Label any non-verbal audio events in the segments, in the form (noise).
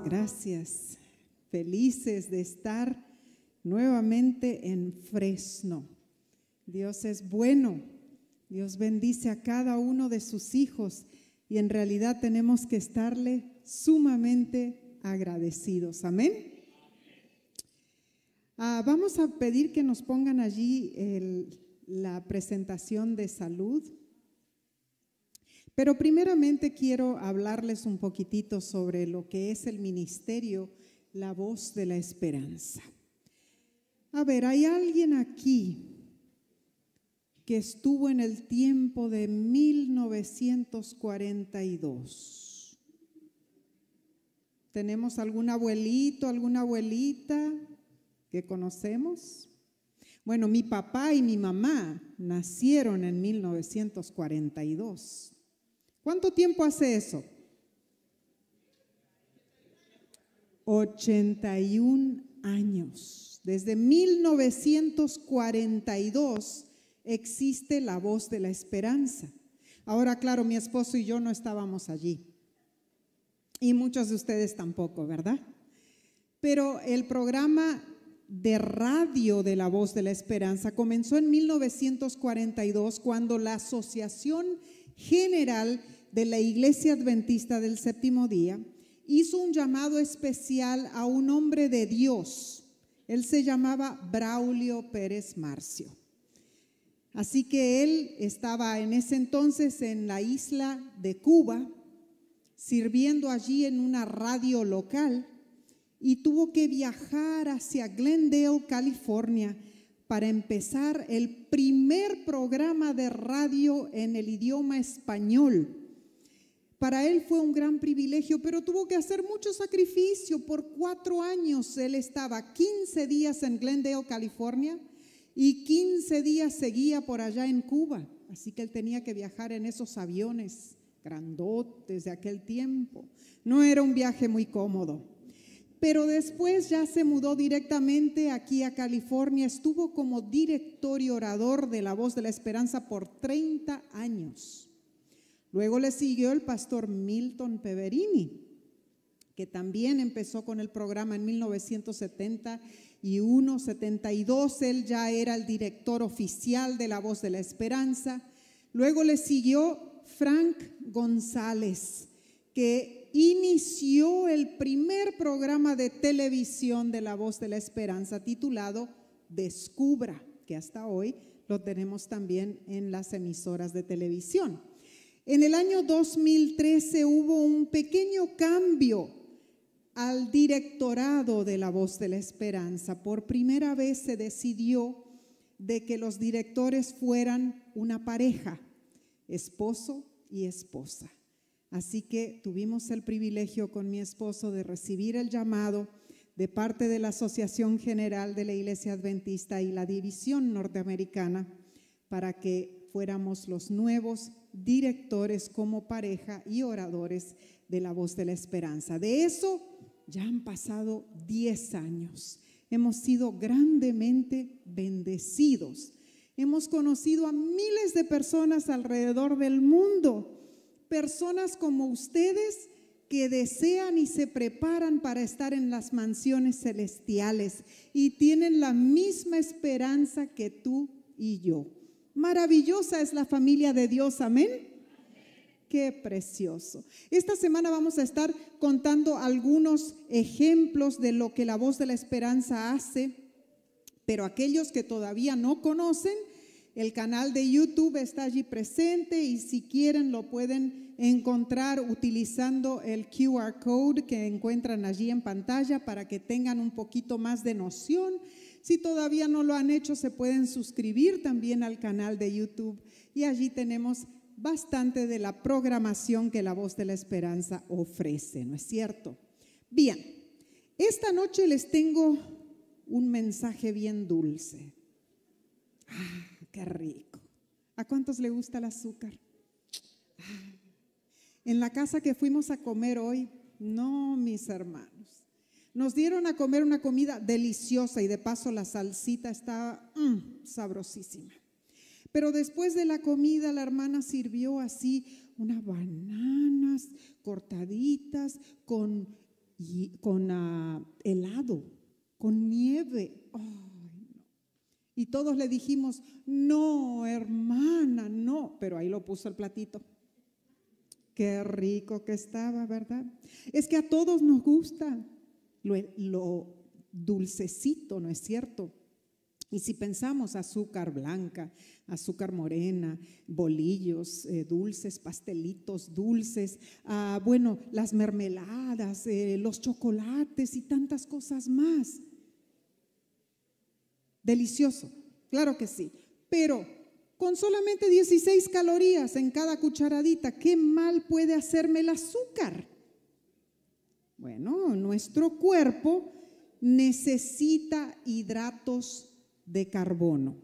gracias. Felices de estar nuevamente en Fresno. Dios es bueno. Dios bendice a cada uno de sus hijos y en realidad tenemos que estarle sumamente agradecidos. Amén. Ah, vamos a pedir que nos pongan allí la presentación de salud. Pero primeramente quiero hablarles un poquitito sobre lo que es el ministerio, la voz de la esperanza. A ver, ¿hay alguien aquí que estuvo en el tiempo de 1942? ¿Tenemos algún abuelito, alguna abuelita que conocemos? Bueno, mi papá y mi mamá nacieron en 1942. ¿Cuánto tiempo hace eso? 81 años. Desde 1942 existe la voz de la esperanza. Ahora, claro, mi esposo y yo no estábamos allí. Y muchos de ustedes tampoco, ¿verdad? Pero el programa de radio de la voz de la esperanza comenzó en 1942 cuando la Asociación General de la Iglesia Adventista del Séptimo Día, hizo un llamado especial a un hombre de Dios. Él se llamaba Braulio Pérez Marcio. Así que él estaba en ese entonces en la isla de Cuba, sirviendo allí en una radio local y tuvo que viajar hacia Glendale, California, para empezar el primer programa de radio en el idioma español para él fue un gran privilegio, pero tuvo que hacer mucho sacrificio. Por cuatro años él estaba 15 días en Glendale, California, y 15 días seguía por allá en Cuba. Así que él tenía que viajar en esos aviones grandotes de aquel tiempo. No era un viaje muy cómodo. Pero después ya se mudó directamente aquí a California. Estuvo como director y orador de la Voz de la Esperanza por 30 años. Luego le siguió el pastor Milton Peverini, que también empezó con el programa en 1970 y él ya era el director oficial de La Voz de la Esperanza. Luego le siguió Frank González, que inició el primer programa de televisión de La Voz de la Esperanza titulado Descubra, que hasta hoy lo tenemos también en las emisoras de televisión. En el año 2013 hubo un pequeño cambio al directorado de la Voz de la Esperanza. Por primera vez se decidió de que los directores fueran una pareja, esposo y esposa. Así que tuvimos el privilegio con mi esposo de recibir el llamado de parte de la Asociación General de la Iglesia Adventista y la División Norteamericana para que fuéramos los nuevos directores como pareja y oradores de la voz de la esperanza. De eso ya han pasado 10 años. Hemos sido grandemente bendecidos. Hemos conocido a miles de personas alrededor del mundo, personas como ustedes que desean y se preparan para estar en las mansiones celestiales y tienen la misma esperanza que tú y yo. Maravillosa es la familia de Dios, amén. Qué precioso. Esta semana vamos a estar contando algunos ejemplos de lo que la voz de la esperanza hace, pero aquellos que todavía no conocen, el canal de YouTube está allí presente y si quieren lo pueden encontrar utilizando el QR code que encuentran allí en pantalla para que tengan un poquito más de noción si todavía no lo han hecho, se pueden suscribir también al canal de YouTube y allí tenemos bastante de la programación que la voz de la esperanza ofrece, ¿no es cierto? Bien, esta noche les tengo un mensaje bien dulce. Ah, qué rico. ¿A cuántos le gusta el azúcar? Ah, en la casa que fuimos a comer hoy, no, mis hermanos. Nos dieron a comer una comida deliciosa y de paso la salsita estaba mm, sabrosísima. Pero después de la comida la hermana sirvió así unas bananas cortaditas con, con ah, helado, con nieve. Y todos le dijimos, no, hermana, no. Pero ahí lo puso el platito. Qué rico que estaba, ¿verdad? Es que a todos nos gusta lo, dulcecito, ¿no es cierto? Y si pensamos azúcar blanca, azúcar morena, bolillos eh, dulces, pastelitos dulces, ah, bueno, las mermeladas, eh, los chocolates y tantas cosas más. Delicioso, claro que sí. Pero con solamente 16 calorías en cada cucharadita, ¿qué mal puede hacerme el azúcar? Bueno, nuestro cuerpo necesita hidratos de carbono.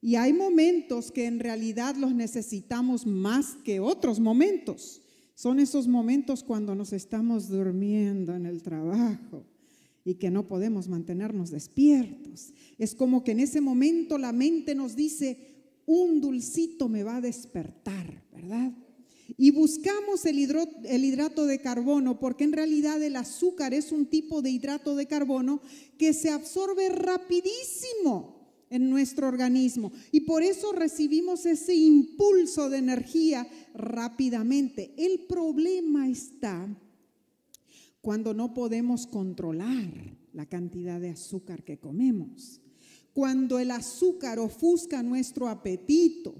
Y hay momentos que en realidad los necesitamos más que otros momentos. Son esos momentos cuando nos estamos durmiendo en el trabajo y que no podemos mantenernos despiertos. Es como que en ese momento la mente nos dice, un dulcito me va a despertar, ¿verdad? y buscamos el, hidrato de carbono, porque en realidad el azúcar es un tipo de hidrato de carbono que se absorbe rapidísimo en nuestro organismo y por eso recibimos ese impulso de energía rápidamente. El problema está cuando no podemos controlar la cantidad de azúcar que comemos, cuando el azúcar ofusca nuestro apetito,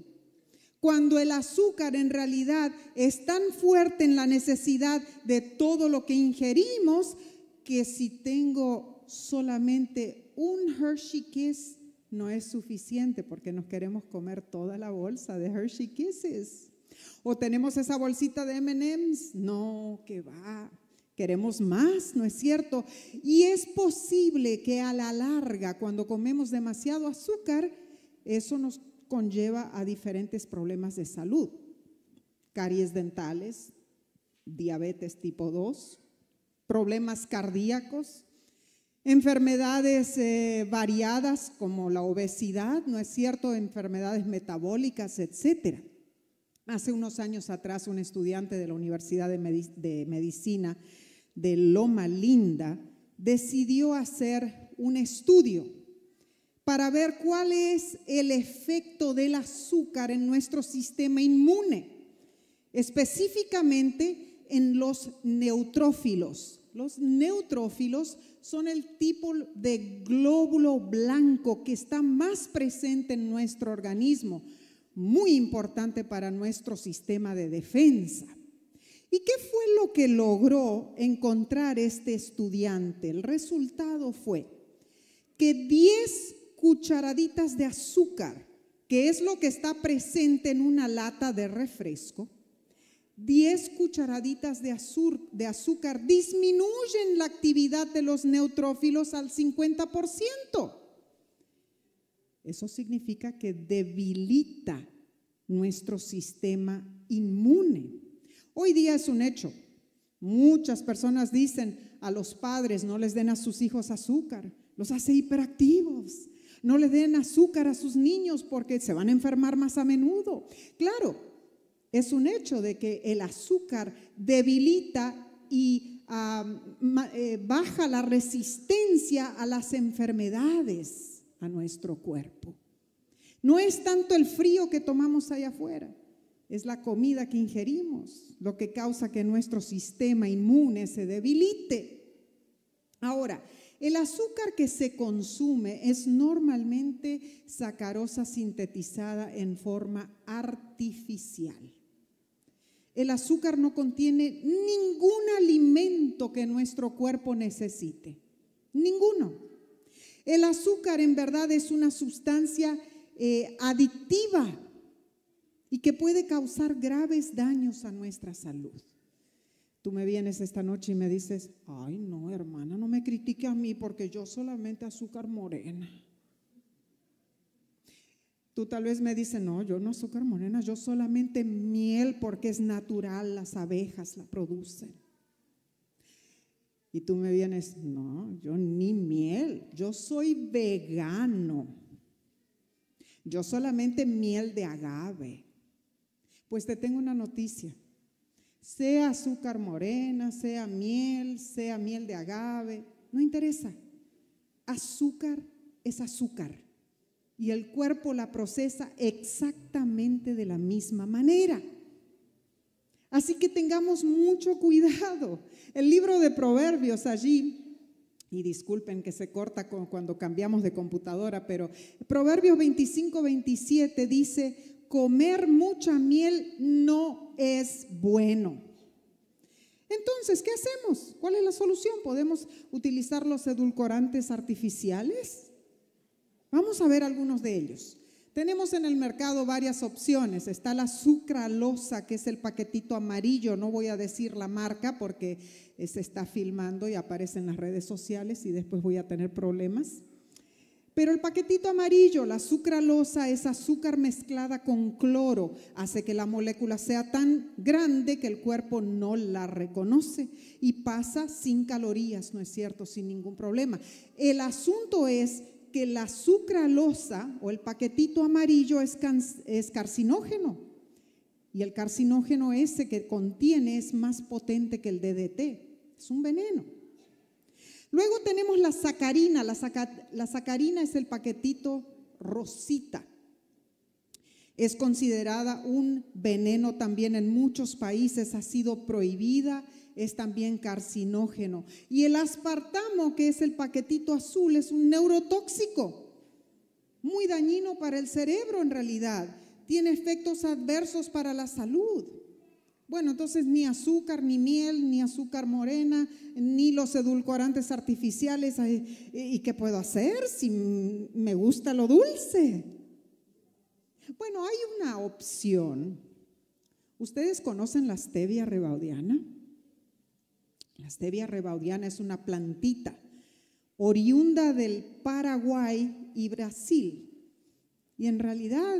cuando el azúcar en realidad es tan fuerte en la necesidad de todo lo que ingerimos que si tengo solamente un Hershey Kiss no es suficiente porque nos queremos comer toda la bolsa de Hershey Kisses. O tenemos esa bolsita de MMs. No, que va. Queremos más, ¿no es cierto? Y es posible que a la larga, cuando comemos demasiado azúcar, eso nos conlleva a diferentes problemas de salud, caries dentales, diabetes tipo 2, problemas cardíacos, enfermedades eh, variadas como la obesidad, ¿no es cierto?, enfermedades metabólicas, etcétera. Hace unos años atrás, un estudiante de la Universidad de Medicina de Loma Linda decidió hacer un estudio para ver cuál es el efecto del azúcar en nuestro sistema inmune, específicamente en los neutrófilos. Los neutrófilos son el tipo de glóbulo blanco que está más presente en nuestro organismo, muy importante para nuestro sistema de defensa. ¿Y qué fue lo que logró encontrar este estudiante? El resultado fue que 10 cucharaditas de azúcar, que es lo que está presente en una lata de refresco, 10 cucharaditas de, azúcar, de azúcar disminuyen la actividad de los neutrófilos al 50%. Eso significa que debilita nuestro sistema inmune. Hoy día es un hecho. Muchas personas dicen a los padres no les den a sus hijos azúcar, los hace hiperactivos, no le den azúcar a sus niños porque se van a enfermar más a menudo. Claro, es un hecho de que el azúcar debilita y eh, baja la resistencia a las enfermedades a nuestro cuerpo. No es tanto el frío que tomamos allá afuera, es la comida que ingerimos lo que causa que nuestro sistema inmune se debilite. Ahora, el azúcar que se consume es normalmente sacarosa sintetizada en forma artificial. El azúcar no contiene ningún alimento que nuestro cuerpo necesite. Ninguno. El azúcar en verdad es una sustancia eh, adictiva y que puede causar graves daños a nuestra salud. Tú me vienes esta noche y me dices, ay no, hermana, no me critique a mí porque yo solamente azúcar morena. Tú tal vez me dices, no, yo no azúcar morena, yo solamente miel porque es natural, las abejas la producen. Y tú me vienes, no, yo ni miel, yo soy vegano. Yo solamente miel de agave. Pues te tengo una noticia sea azúcar morena, sea miel, sea miel de agave, no interesa. Azúcar es azúcar y el cuerpo la procesa exactamente de la misma manera. Así que tengamos mucho cuidado. El libro de Proverbios allí y disculpen que se corta cuando cambiamos de computadora, pero Proverbios 25, 27 dice, comer mucha miel no es bueno. Entonces, ¿qué hacemos? ¿Cuál es la solución? ¿Podemos utilizar los edulcorantes artificiales? Vamos a ver algunos de ellos. Tenemos en el mercado varias opciones. Está la sucralosa, que es el paquetito amarillo. No voy a decir la marca porque se está filmando y aparece en las redes sociales y después voy a tener problemas. Pero el paquetito amarillo, la sucralosa, es azúcar mezclada con cloro, hace que la molécula sea tan grande que el cuerpo no la reconoce y pasa sin calorías, ¿no es cierto?, sin ningún problema. El asunto es que la sucralosa o el paquetito amarillo es, es carcinógeno y el carcinógeno ese que contiene es más potente que el DDT, es un veneno. Luego tenemos la sacarina. La, sacarina es el paquetito rosita. Es considerada un veneno también en muchos países, ha sido prohibida, es también carcinógeno. Y el aspartamo, que es el paquetito azul, es un neurotóxico, muy dañino para el cerebro en realidad. Tiene efectos adversos para la salud. Bueno, entonces ni azúcar, ni miel, ni azúcar morena, ni los edulcorantes artificiales. ¿Y qué puedo hacer si me gusta lo dulce? Bueno, hay una opción. ¿Ustedes conocen la stevia rebaudiana? La stevia rebaudiana es una plantita oriunda del Paraguay y Brasil. Y en realidad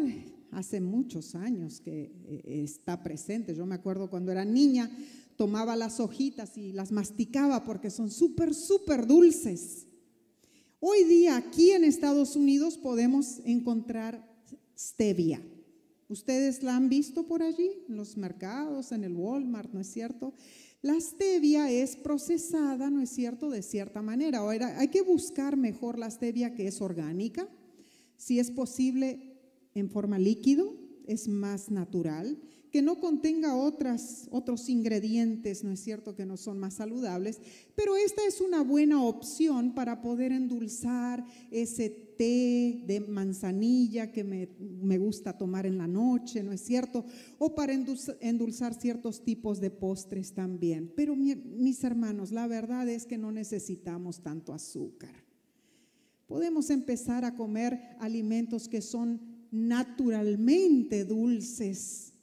hace muchos años que eh, está presente. Yo me acuerdo cuando era niña, tomaba las hojitas y las masticaba porque son súper, súper dulces. Hoy día aquí en Estados Unidos podemos encontrar stevia. Ustedes la han visto por allí, en los mercados, en el Walmart, ¿no es cierto? La stevia es procesada, ¿no es cierto?, de cierta manera. Ahora, hay que buscar mejor la stevia que es orgánica, si es posible en forma líquido, es más natural, que no contenga otras, otros ingredientes, no es cierto que no son más saludables, pero esta es una buena opción para poder endulzar ese té de manzanilla que me, gusta tomar en la noche, ¿no es cierto? O para endulzar, ciertos tipos de postres también. Pero mis hermanos, la verdad es que no necesitamos tanto azúcar. Podemos empezar a comer alimentos que son naturalmente dulces.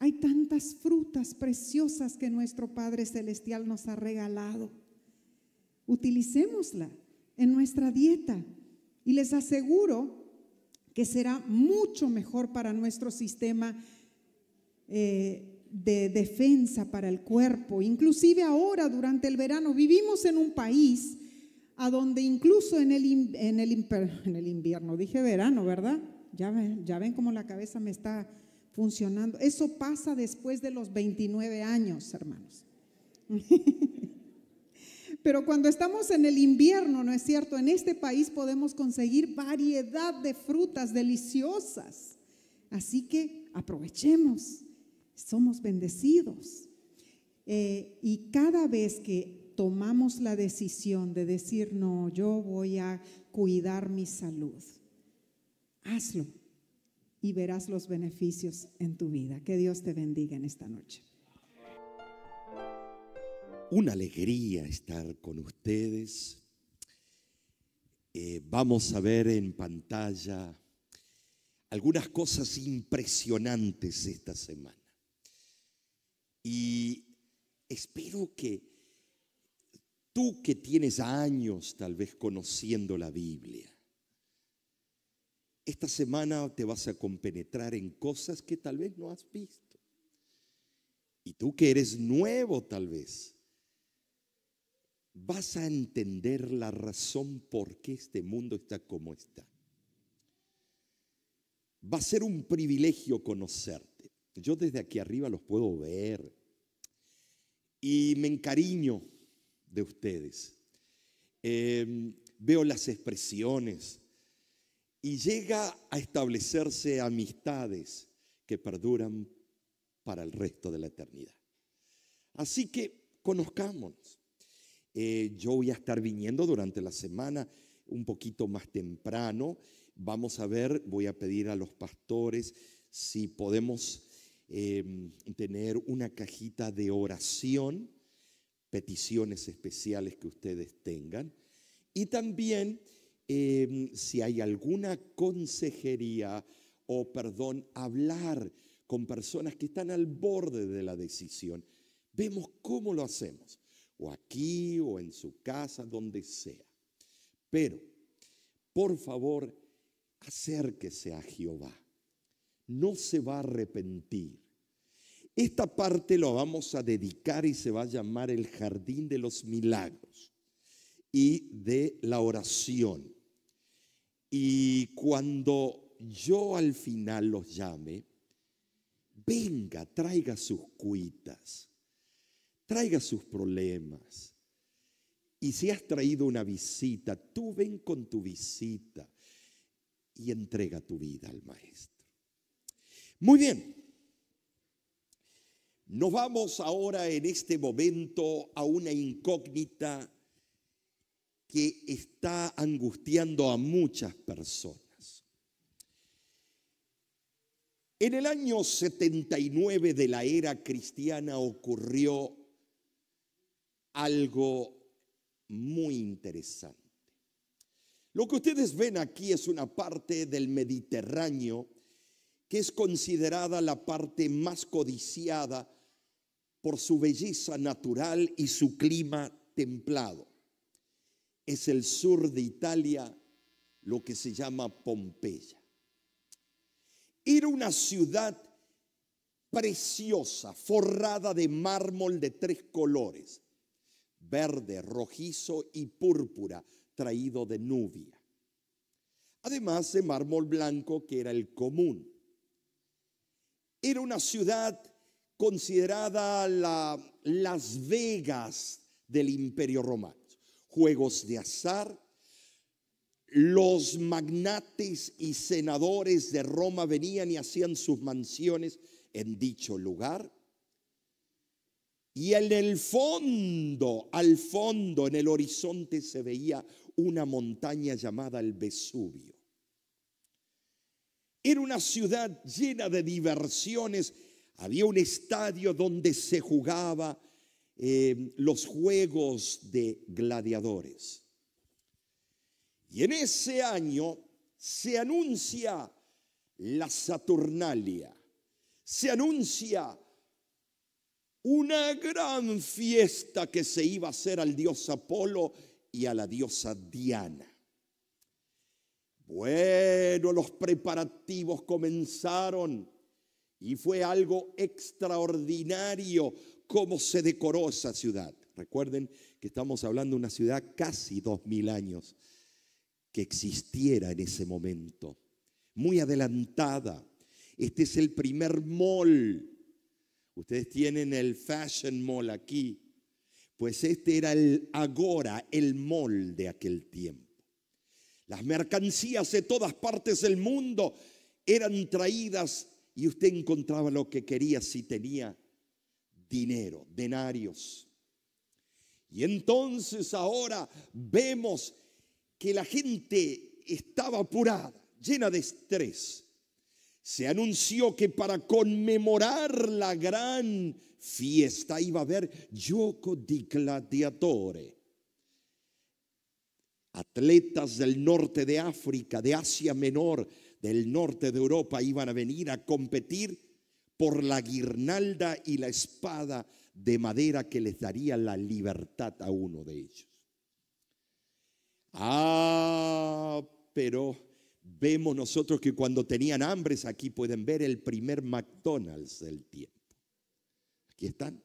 Hay tantas frutas preciosas que nuestro Padre Celestial nos ha regalado. Utilicémosla en nuestra dieta y les aseguro que será mucho mejor para nuestro sistema eh, de defensa para el cuerpo. Inclusive ahora, durante el verano, vivimos en un país a donde incluso en en el, en el invierno, dije verano, ¿verdad? Ya ven, cómo la cabeza me está funcionando. Eso pasa después de los 29 años, hermanos. (laughs) Pero cuando estamos en el invierno, ¿no es cierto? En este país podemos conseguir variedad de frutas deliciosas. Así que aprovechemos, somos bendecidos. Eh, y cada vez que tomamos la decisión de decir, no, yo voy a cuidar mi salud, Hazlo y verás los beneficios en tu vida. Que Dios te bendiga en esta noche. Una alegría estar con ustedes. Eh, vamos a ver en pantalla algunas cosas impresionantes esta semana. Y espero que tú que tienes años tal vez conociendo la Biblia, esta semana te vas a compenetrar en cosas que tal vez no has visto. Y tú que eres nuevo tal vez, vas a entender la razón por qué este mundo está como está. Va a ser un privilegio conocerte. Yo desde aquí arriba los puedo ver y me encariño de ustedes. Em, veo las expresiones, y llega a establecerse amistades que perduran para el resto de la eternidad. Así que conozcamos eh, yo voy a estar viniendo durante la semana un poquito más temprano. Vamos a ver, voy a pedir a los pastores si podemos em, tener una cajita de oración, peticiones especiales que ustedes tengan. Y también Em, si hay alguna consejería o, perdón, hablar con personas que están al borde de la decisión. Vemos cómo lo hacemos, o aquí o en su casa, donde sea. Pero, por favor, acérquese a Jehová. No se va a arrepentir. Esta parte lo vamos a dedicar y se va a llamar el jardín de los milagros y de la oración. Y cuando yo al final los llame, venga, traiga sus cuitas, traiga sus problemas. Y si has traído una visita, tú ven con tu visita y entrega tu vida al Maestro. Muy bien. Nos vamos ahora en este momento a una incógnita que está angustiando a muchas personas. En el año 79 de la era cristiana ocurrió algo muy interesante. Lo que ustedes ven aquí es una parte del Mediterráneo que es considerada la parte más codiciada por su belleza natural y su clima templado es el sur de Italia, lo que se llama Pompeya. Era una ciudad preciosa, forrada de mármol de tres colores, verde, rojizo y púrpura, traído de Nubia. Además de mármol blanco, que era el común. Era una ciudad considerada Las Vegas del Imperio Romano juegos de azar. Los magnates y senadores de Roma venían y hacían sus mansiones en dicho lugar. Y en el fondo, al fondo, en el horizonte se veía una montaña llamada el Vesubio. Era una ciudad llena de diversiones. Había un estadio donde se jugaba Em, los Juegos de Gladiadores. Y en ese año se anuncia la Saturnalia, se anuncia una gran fiesta que se iba a hacer al dios Apolo y a la diosa Diana. Bueno, los preparativos comenzaron y fue algo extraordinario cómo se decoró esa ciudad. Recuerden que estamos hablando de una ciudad casi dos mil años que existiera en ese momento, muy adelantada. Este es el primer mall. Ustedes tienen el Fashion Mall aquí. Pues este era el agora, el mall de aquel tiempo. Las mercancías de todas partes del mundo eran traídas y usted encontraba lo que quería si tenía dinero, denarios. Y entonces ahora vemos que la gente estaba apurada, llena de estrés. Se anunció que para conmemorar la gran fiesta iba a haber gioco di gladiatore. Atletas del norte de África, de Asia Menor, del norte de Europa iban a venir a competir por la guirnalda y la espada de madera que les daría la libertad a uno de ellos. Ah, pero vemos nosotros que cuando tenían hambres, aquí pueden ver el primer McDonald's del tiempo. Aquí están.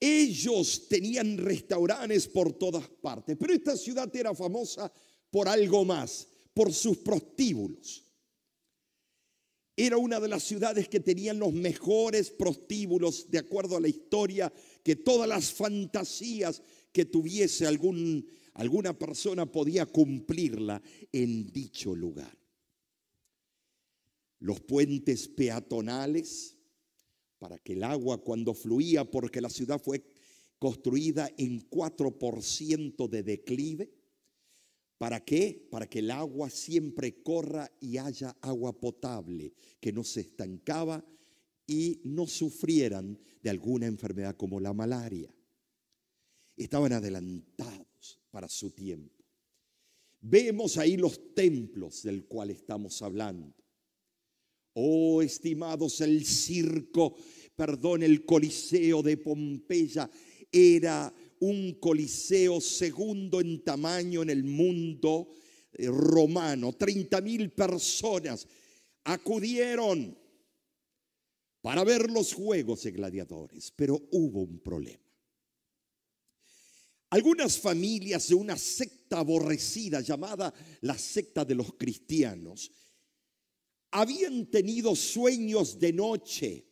Ellos tenían restaurantes por todas partes, pero esta ciudad era famosa por algo más, por sus prostíbulos. Era una de las ciudades que tenían los mejores prostíbulos, de acuerdo a la historia, que todas las fantasías que tuviese alguna persona podía cumplirla en dicho lugar. Los puentes peatonales, para que el agua cuando fluía, porque la ciudad fue construida en 4% de declive, ¿Para qué? Para que el agua siempre corra y haya agua potable, que no se estancaba y no sufrieran de alguna enfermedad como la malaria. Estaban adelantados para su tiempo. Vemos ahí los templos del cual estamos hablando. Oh, estimados, el circo, perdón, el Coliseo de Pompeya era un coliseo segundo en tamaño en el mundo eh, romano. Treinta mil personas acudieron para ver los juegos de gladiadores, pero hubo un problema. Algunas familias de una secta aborrecida llamada la secta de los cristianos habían tenido sueños de noche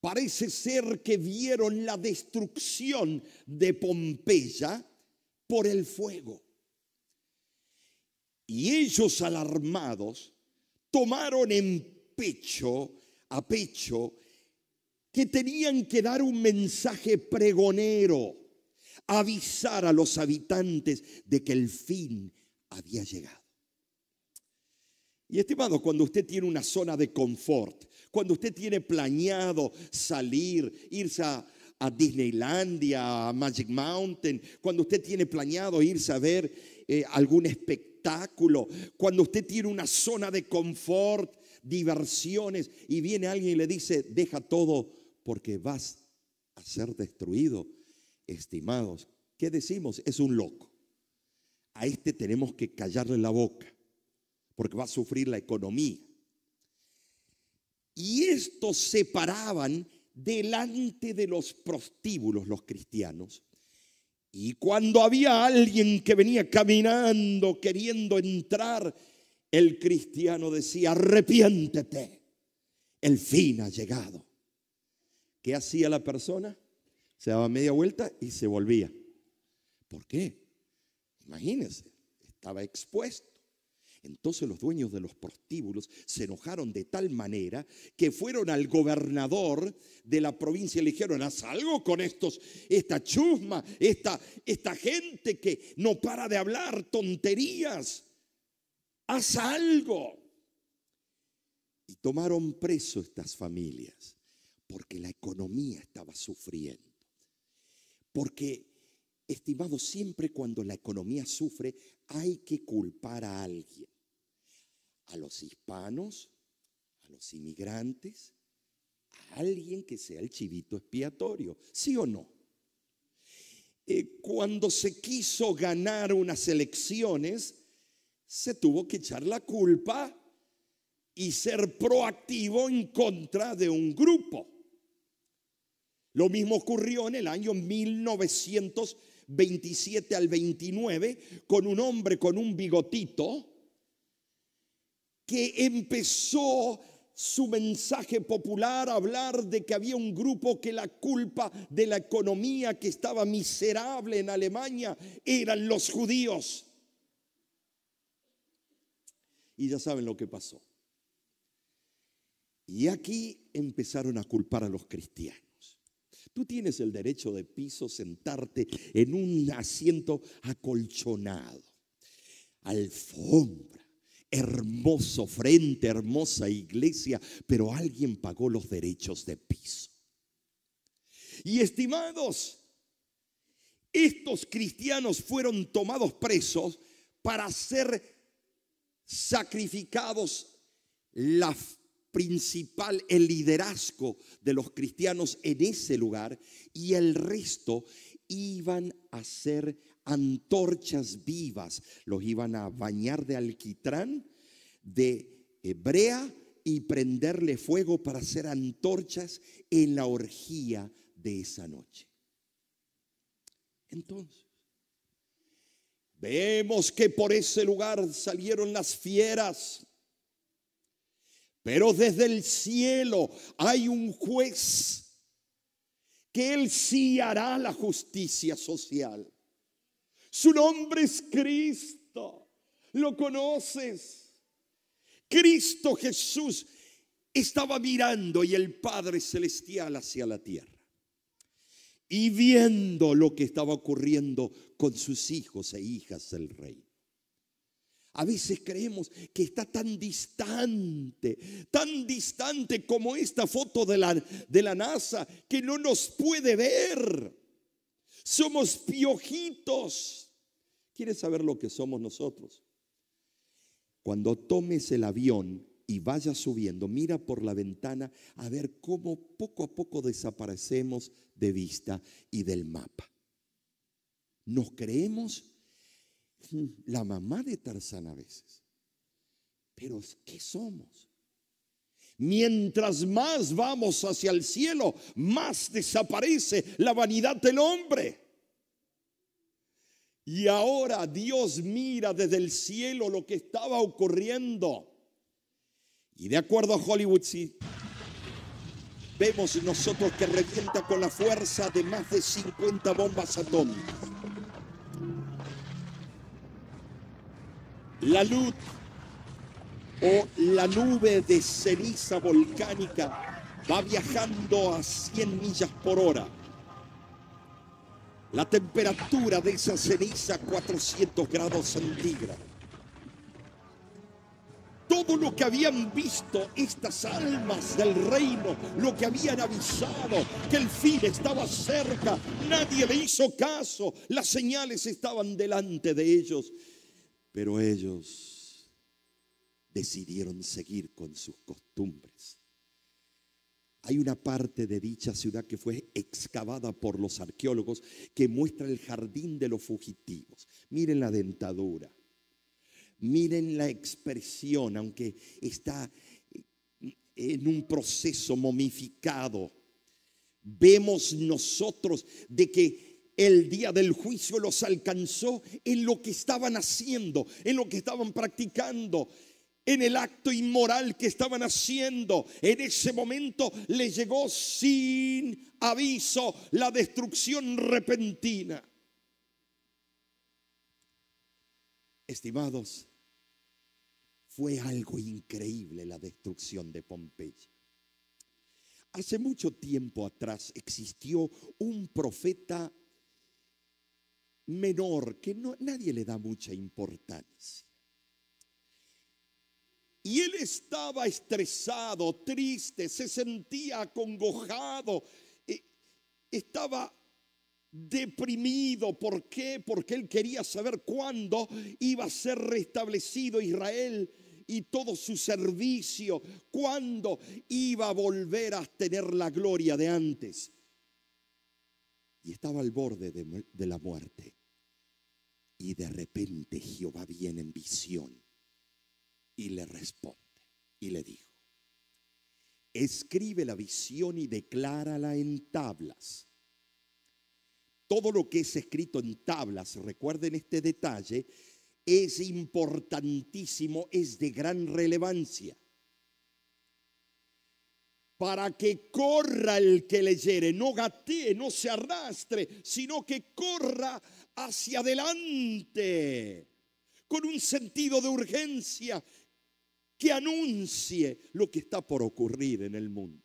Parece ser que vieron la destrucción de Pompeya por el fuego. Y ellos alarmados tomaron en pecho, a pecho, que tenían que dar un mensaje pregonero, avisar a los habitantes de que el fin había llegado. Y estimado, cuando usted tiene una zona de confort, cuando usted tiene planeado salir, irse a, Disneylandia, a Magic Mountain, cuando usted tiene planeado irse a ver eh, algún espectáculo, cuando usted tiene una zona de confort, diversiones, y viene alguien y le dice, deja todo porque vas a ser destruido, estimados. ¿Qué decimos? Es un loco. A este tenemos que callarle la boca, porque va a sufrir la economía y estos se paraban delante de los prostíbulos los cristianos. Y cuando había alguien que venía caminando queriendo entrar, el cristiano decía, arrepiéntete, el fin ha llegado. ¿Qué hacía la persona? Se daba media vuelta y se volvía. ¿Por qué? Imagínense, estaba expuesto. Entonces los dueños de los prostíbulos se enojaron de tal manera que fueron al gobernador de la provincia y le dijeron, haz algo con estos, esta chusma, esta, esta gente que no para de hablar tonterías, haz algo. Y tomaron preso estas familias porque la economía estaba sufriendo, porque Estimado, siempre cuando la economía sufre hay que culpar a alguien. A los hispanos, a los inmigrantes, a alguien que sea el chivito expiatorio, ¿sí o no? Eh, cuando se quiso ganar unas elecciones, se tuvo que echar la culpa y ser proactivo en contra de un grupo. Lo mismo ocurrió en el año 1900. 27 al 29, con un hombre con un bigotito que empezó su mensaje popular, a hablar de que había un grupo que la culpa de la economía que estaba miserable en Alemania eran los judíos. Y ya saben lo que pasó. Y aquí empezaron a culpar a los cristianos. Tú tienes el derecho de piso, sentarte en un asiento acolchonado, alfombra, hermoso frente, hermosa iglesia, pero alguien pagó los derechos de piso. Y estimados, estos cristianos fueron tomados presos para ser sacrificados la principal el liderazgo de los cristianos en ese lugar y el resto iban a ser antorchas vivas, los iban a bañar de alquitrán, de hebrea y prenderle fuego para hacer antorchas en la orgía de esa noche. Entonces, vemos que por ese lugar salieron las fieras pero desde el cielo hay un juez que él sí hará la justicia social. Su nombre es Cristo. Lo conoces. Cristo Jesús estaba mirando y el Padre Celestial hacia la tierra. Y viendo lo que estaba ocurriendo con sus hijos e hijas del rey. A veces creemos que está tan distante, tan distante como esta foto de la, de la NASA, que no nos puede ver. Somos piojitos. ¿Quieres saber lo que somos nosotros? Cuando tomes el avión y vayas subiendo, mira por la ventana a ver cómo poco a poco desaparecemos de vista y del mapa. Nos creemos la mamá de Tarzán a veces. Pero ¿qué somos? Mientras más vamos hacia el cielo, más desaparece la vanidad del hombre. Y ahora Dios mira desde el cielo lo que estaba ocurriendo. Y de acuerdo a Hollywood, sí, vemos nosotros que revienta con la fuerza de más de 50 bombas atómicas. la luz o la nube de ceniza volcánica va viajando a 100 millas por hora. La temperatura de esa ceniza 400 grados centígrados. Todo lo que habían visto estas almas del reino, lo que habían avisado, que el fin estaba cerca, nadie le hizo caso, las señales estaban delante de ellos pero ellos decidieron seguir con sus costumbres. Hay una parte de dicha ciudad que fue excavada por los arqueólogos que muestra el jardín de los fugitivos. Miren la dentadura, miren la expresión, aunque está en un proceso momificado. Vemos nosotros de que el día del juicio los alcanzó en lo que estaban haciendo, en lo que estaban practicando, en el acto inmoral que estaban haciendo. En ese momento les llegó sin aviso la destrucción repentina. Estimados, fue algo increíble la destrucción de Pompeya. Hace mucho tiempo atrás existió un profeta menor, que no, nadie le da mucha importancia. Y él estaba estresado, triste, se sentía acongojado, eh, estaba deprimido. ¿Por qué? Porque él quería saber cuándo iba a ser restablecido Israel y todo su servicio, cuándo iba a volver a tener la gloria de antes. Y estaba al borde de la muerte. Y de repente Jehová viene en visión y le responde y le dijo, escribe la visión y declárala en tablas. Todo lo que es escrito en tablas, recuerden este detalle, es importantísimo, es de gran relevancia para que corra el que leyere, no gatee, no se arrastre, sino que corra hacia adelante, con un sentido de urgencia que anuncie lo que está por ocurrir en el mundo.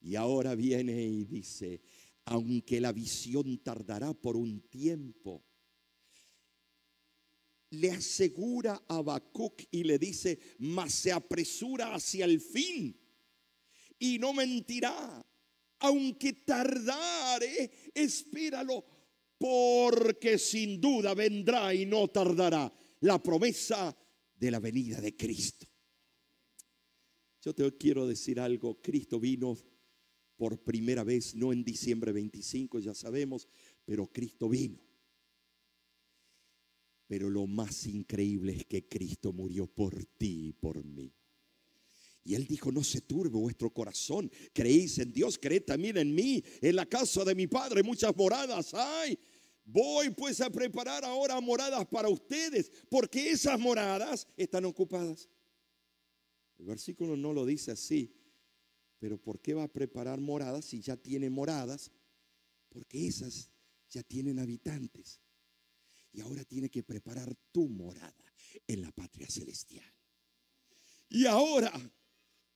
Y ahora viene y dice, aunque la visión tardará por un tiempo, le asegura a Habacuc y le dice, mas se apresura hacia el fin y no mentirá. Aunque tardare, espéralo, porque sin duda vendrá y no tardará la promesa de la venida de Cristo. Yo te quiero decir algo, Cristo vino por primera vez, no en diciembre 25, ya sabemos, pero Cristo vino. Pero lo más increíble es que Cristo murió por ti y por mí. Y él dijo, no se turbe vuestro corazón, creéis en Dios, creed también en mí, en la casa de mi Padre muchas moradas hay. Voy pues a preparar ahora moradas para ustedes, porque esas moradas están ocupadas. El versículo no lo dice así, pero ¿por qué va a preparar moradas si ya tiene moradas? Porque esas ya tienen habitantes. Y ahora tiene que preparar tu morada en la patria celestial. Y ahora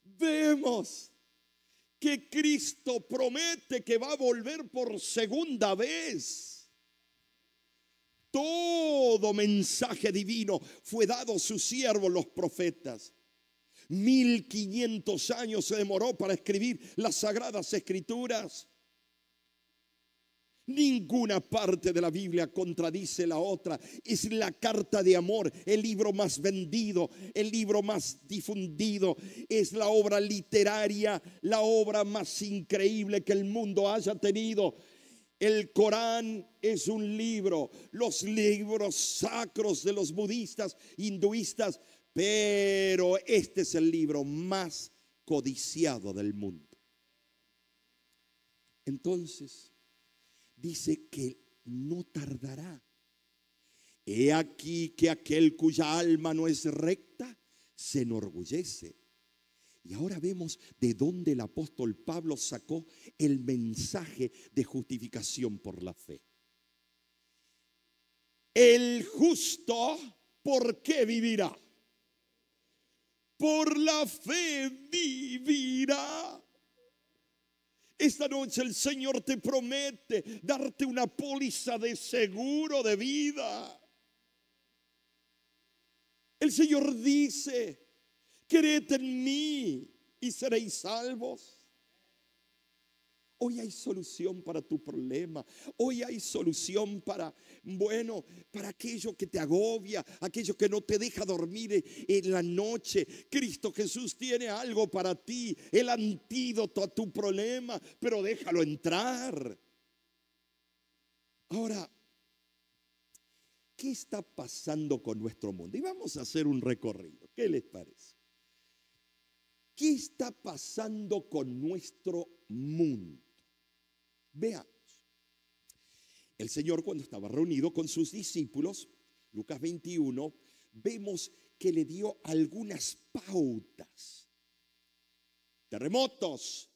vemos que Cristo promete que va a volver por segunda vez. Todo mensaje divino fue dado a sus siervos, los profetas. 1500 años se demoró para escribir las sagradas escrituras. Ninguna parte de la Biblia contradice la otra. Es la carta de amor, el libro más vendido, el libro más difundido. Es la obra literaria, la obra más increíble que el mundo haya tenido. El Corán es un libro, los libros sacros de los budistas, hinduistas, pero este es el libro más codiciado del mundo. Entonces, dice que no tardará. He aquí que aquel cuya alma no es recta se enorgullece. Y ahora vemos de dónde el apóstol Pablo sacó el mensaje de justificación por la fe. El justo, ¿por qué vivirá? Por la fe vivirá. Esta noche el Señor te promete darte una póliza de seguro de vida. El Señor dice, creed en mí y seréis salvos. Hoy hay solución para tu problema. Hoy hay solución para, bueno, para aquello que te agobia, aquello que no te deja dormir e, en la noche. Cristo Jesús tiene algo para ti, el antídoto a tu problema, pero déjalo entrar. Ahora, ¿qué está pasando con nuestro mundo? Y vamos a hacer un recorrido. ¿Qué les parece? ¿Qué está pasando con nuestro mundo? Veamos. El Señor cuando estaba reunido con sus discípulos, Lucas 21, vemos que le dio algunas pautas. Terremotos,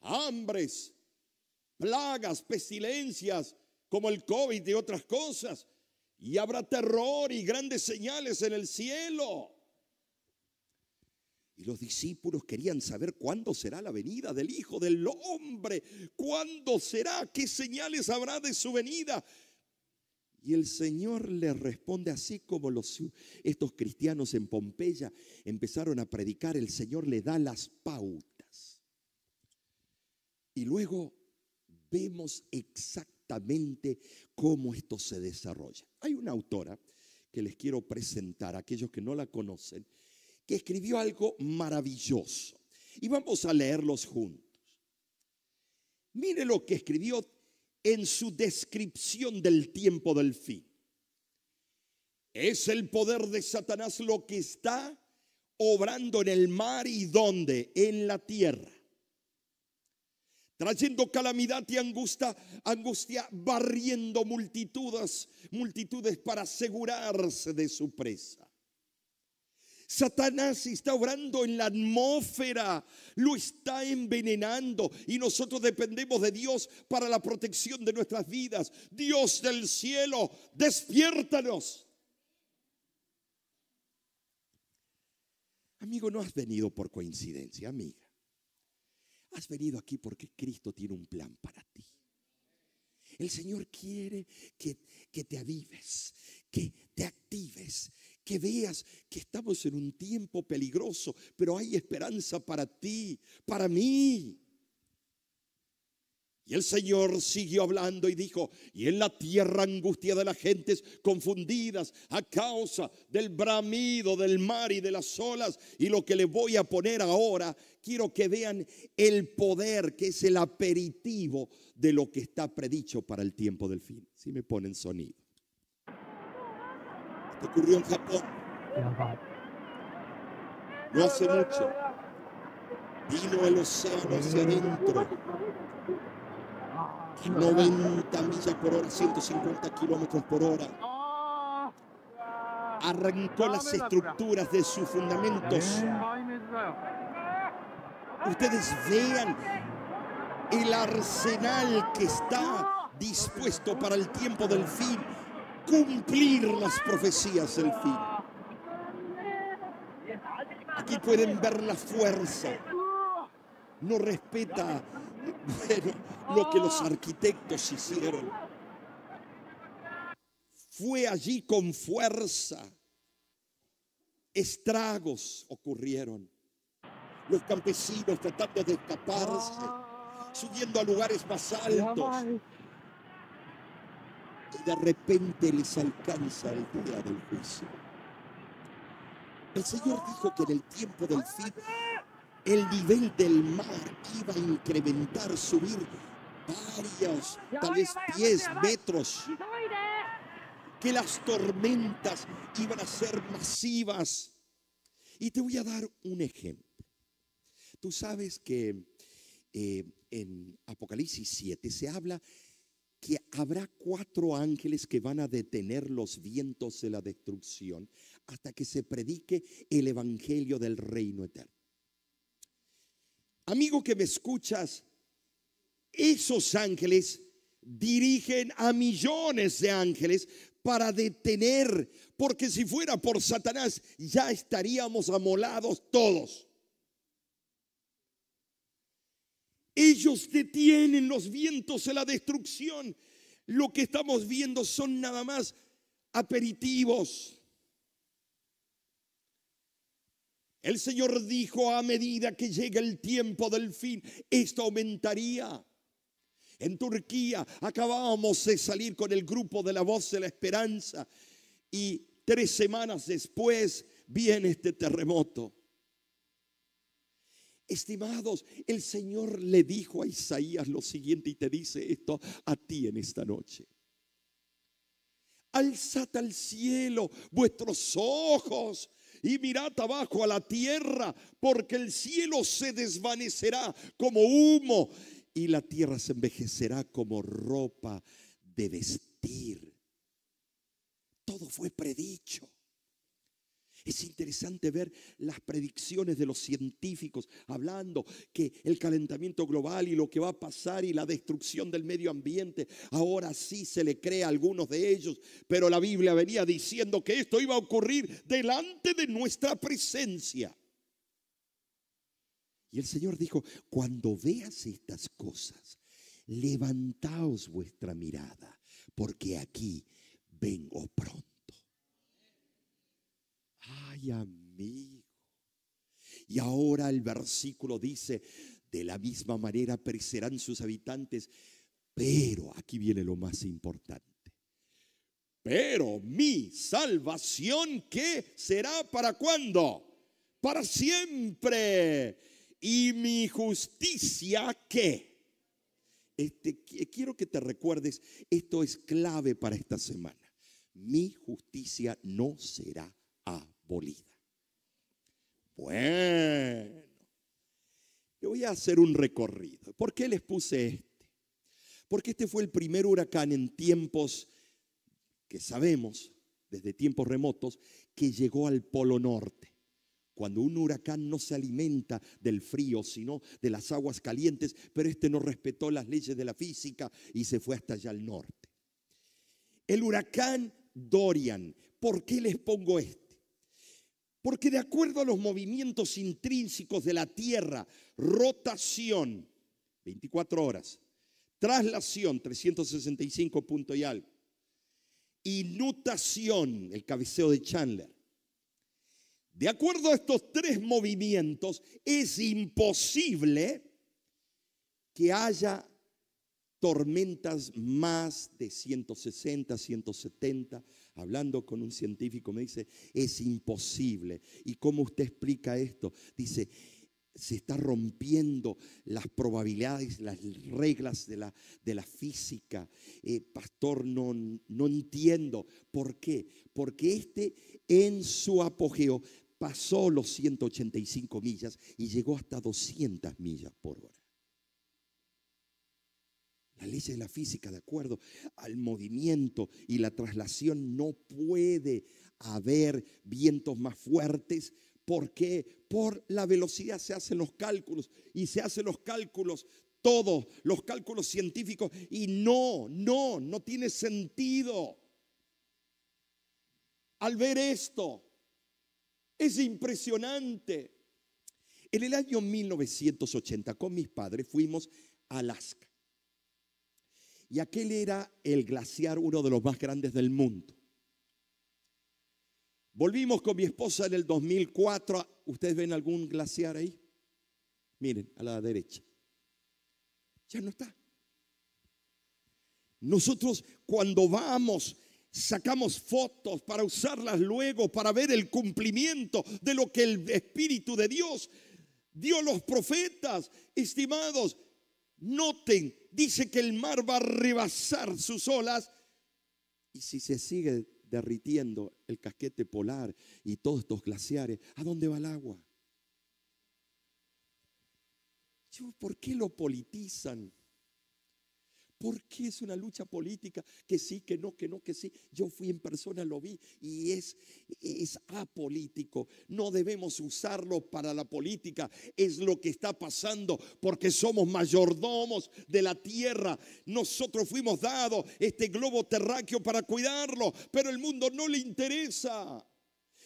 hambres, plagas, pestilencias, como el COVID y otras cosas. Y habrá terror y grandes señales en el cielo. Y los discípulos querían saber cuándo será la venida del Hijo del Hombre, cuándo será, qué señales habrá de su venida. Y el Señor le responde así como estos cristianos en Pompeya empezaron a predicar, el Señor le da las pautas. Y luego vemos exactamente cómo esto se desarrolla. Hay una autora que les quiero presentar, aquellos que no la conocen, que escribió algo maravilloso. Y vamos a leerlos juntos. Mire lo que escribió en su descripción del tiempo del fin. Es el poder de Satanás lo que está obrando en el mar y donde, en la tierra, trayendo calamidad y angustia, angustia barriendo multitudes, multitudes para asegurarse de su presa. Satanás está obrando en la atmósfera, lo está envenenando y nosotros dependemos de Dios para la protección de nuestras vidas. Dios del cielo, despiértanos. Amigo, no has venido por coincidencia, amiga. Has venido aquí porque Cristo tiene un plan para ti. El Señor quiere que, que te avives, que te actives, que veas que estamos en un tiempo peligroso, pero hay esperanza para ti, para mí. Y el Señor siguió hablando y dijo, y en la tierra angustia de las gentes confundidas a causa del bramido del mar y de las olas, y lo que le voy a poner ahora, quiero que vean el poder que es el aperitivo de lo que está predicho para el tiempo del fin. Si me ponen sonido que ocurrió en Japón no hace mucho. Vino el océano hacia adentro. 90 millas por hora, 150 kilómetros por hora. Arrancó las estructuras de sus fundamentos. Ustedes vean el arsenal que está dispuesto para el tiempo del fin cumplir las profecías del fin. Aquí pueden ver la fuerza. No respeta lo que los arquitectos hicieron. Fue allí con fuerza. Estragos ocurrieron. Los campesinos tratando de escaparse, subiendo a lugares más altos de repente les alcanza el día del juicio. El Señor dijo que en el tiempo del fin el nivel del mar iba a incrementar, subir varios, tal vez 10 metros, que las tormentas iban a ser masivas. Y te voy a dar un ejemplo. Tú sabes que eh, en Apocalipsis 7 se habla que habrá cuatro ángeles que van a detener los vientos de la destrucción hasta que se predique el evangelio del reino eterno. Amigo que me escuchas, esos ángeles dirigen a millones de ángeles para detener, porque si fuera por Satanás ya estaríamos amolados todos. Ellos detienen los vientos de la destrucción. Lo que estamos viendo son nada más aperitivos. El Señor dijo a medida que llega el tiempo del fin, esto aumentaría. En Turquía acabábamos de salir con el grupo de la voz de la esperanza y tres semanas después viene este terremoto. Estimados, el Señor le dijo a Isaías lo siguiente y te dice esto a ti en esta noche. Alzad al cielo vuestros ojos y mirad abajo a la tierra, porque el cielo se desvanecerá como humo y la tierra se envejecerá como ropa de vestir. Todo fue predicho. Es interesante ver las predicciones de los científicos hablando que el calentamiento global y lo que va a pasar y la destrucción del medio ambiente, ahora sí se le cree a algunos de ellos, pero la Biblia venía diciendo que esto iba a ocurrir delante de nuestra presencia. Y el Señor dijo, cuando veas estas cosas, levantaos vuestra mirada, porque aquí vengo pronto. Ay, amigo. Y ahora el versículo dice, de la misma manera perecerán sus habitantes, pero aquí viene lo más importante. Pero mi salvación, ¿qué será para cuándo? Para siempre. Y mi justicia, ¿qué? Este, quiero que te recuerdes, esto es clave para esta semana. Mi justicia no será Bolida. Bueno, yo voy a hacer un recorrido. ¿Por qué les puse este? Porque este fue el primer huracán en tiempos que sabemos, desde tiempos remotos, que llegó al Polo Norte. Cuando un huracán no se alimenta del frío, sino de las aguas calientes, pero este no respetó las leyes de la física y se fue hasta allá al norte. El huracán Dorian. ¿Por qué les pongo este? Porque de acuerdo a los movimientos intrínsecos de la Tierra, rotación, 24 horas, traslación, 365 punto y algo, y nutación, el cabeceo de Chandler. De acuerdo a estos tres movimientos, es imposible que haya tormentas más de 160, 170. Hablando con un científico me dice, es imposible. ¿Y cómo usted explica esto? Dice, se está rompiendo las probabilidades, las reglas de la, de la física. Eh, pastor, no, no entiendo. ¿Por qué? Porque este en su apogeo pasó los 185 millas y llegó hasta 200 millas por hora. Esa es la física, de acuerdo al movimiento y la traslación, no puede haber vientos más fuertes. porque Por la velocidad se hacen los cálculos y se hacen los cálculos todos los cálculos científicos y no, no, no tiene sentido. Al ver esto, es impresionante. En el año 1980 con mis padres fuimos a Alaska. Y aquel era el glaciar, uno de los más grandes del mundo. Volvimos con mi esposa en el 2004. ¿Ustedes ven algún glaciar ahí? Miren, a la derecha. Ya no está. Nosotros cuando vamos, sacamos fotos para usarlas luego, para ver el cumplimiento de lo que el Espíritu de Dios dio a los profetas, estimados. Noten, dice que el mar va a rebasar sus olas y si se sigue derritiendo el casquete polar y todos estos glaciares, ¿a dónde va el agua? ¿Por qué lo politizan? ¿Por qué es una lucha política? Que sí, que no, que no, que sí. Yo fui en persona, lo vi y es, es apolítico. No debemos usarlo para la política. Es lo que está pasando porque somos mayordomos de la tierra. Nosotros fuimos dados este globo terráqueo para cuidarlo, pero el mundo no le interesa.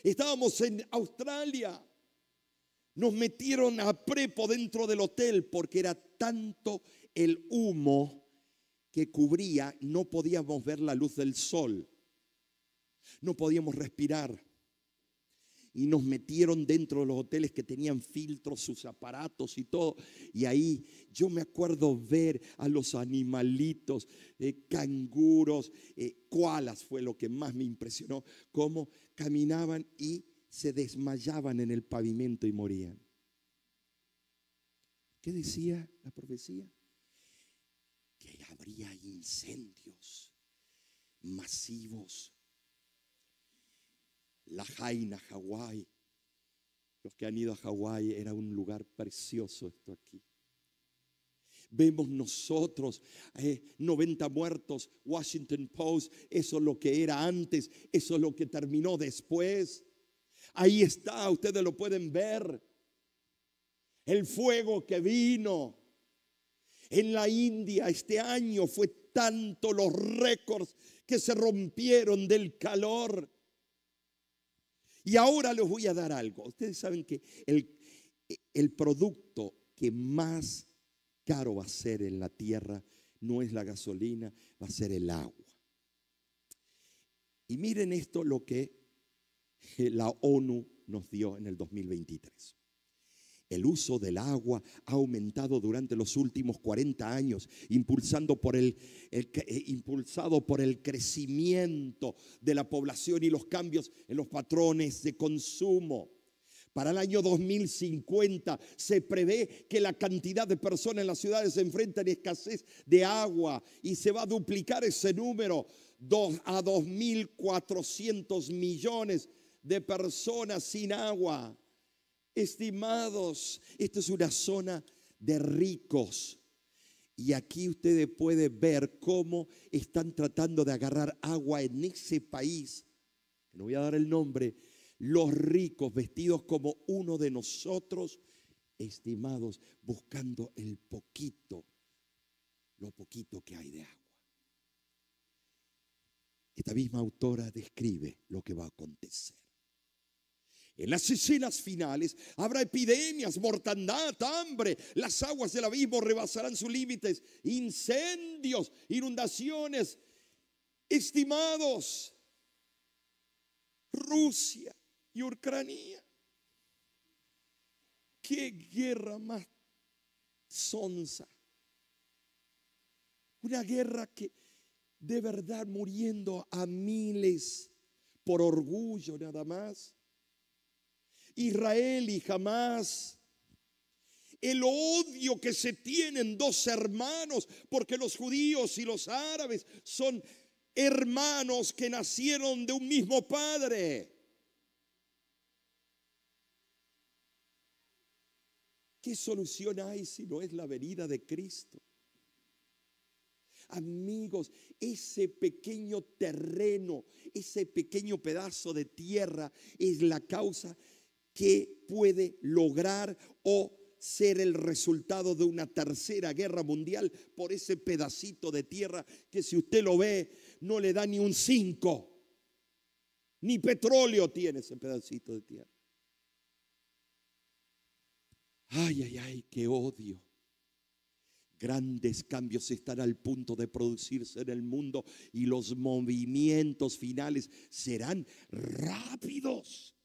Estábamos en Australia. Nos metieron a prepo dentro del hotel porque era tanto el humo que cubría, no podíamos ver la luz del sol, no podíamos respirar. Y nos metieron dentro de los hoteles que tenían filtros, sus aparatos y todo. Y ahí yo me acuerdo ver a los animalitos, eh, canguros, eh, koalas fue lo que más me impresionó, cómo caminaban y se desmayaban en el pavimento y morían. ¿Qué decía la profecía? habría incendios masivos. La Jaina, Hawái. Los que han ido a Hawái era un lugar precioso esto aquí. Vemos nosotros 90 eh, muertos, Washington Post, eso es lo que era antes, eso es lo que terminó después. Ahí está, ustedes lo pueden ver. El fuego que vino en la India este año fue tanto los récords que se rompieron del calor. Y ahora les voy a dar algo. Ustedes saben que el, el producto que más caro va a ser en la tierra no es la gasolina, va a ser el agua. Y miren esto lo que la ONU nos dio en el 2023. El uso del agua ha aumentado durante los últimos 40 años, por el, eh, impulsado por el crecimiento de la población y los cambios en los patrones de consumo. Para el año 2050 se prevé que la cantidad de personas en las ciudades se enfrenta a escasez de agua y se va a duplicar ese número a 2.400 millones de personas sin agua. Estimados, esta es una zona de ricos. Y aquí ustedes pueden ver cómo están tratando de agarrar agua en ese país. No voy a dar el nombre. Los ricos vestidos como uno de nosotros, estimados, buscando el poquito, lo poquito que hay de agua. Esta misma autora describe lo que va a acontecer. En las escenas finales habrá epidemias, mortandad, hambre, las aguas del abismo rebasarán sus límites, incendios, inundaciones. Estimados, Rusia y Ucrania, qué guerra más sonsa. Una guerra que de verdad muriendo a miles por orgullo nada más Israel y jamás. El odio que se tienen dos hermanos, porque los judíos y los árabes son hermanos que nacieron de un mismo padre. ¿Qué solución hay si no es la venida de Cristo? Amigos, ese pequeño terreno, ese pequeño pedazo de tierra es la causa que puede lograr o ser el resultado de una tercera guerra mundial por ese pedacito de tierra que si usted lo ve no le da ni un 5. Ni petróleo tiene ese pedacito de tierra. Ay, ay, ay, qué odio. Grandes cambios están al punto de producirse en el mundo y los movimientos finales serán rápidos.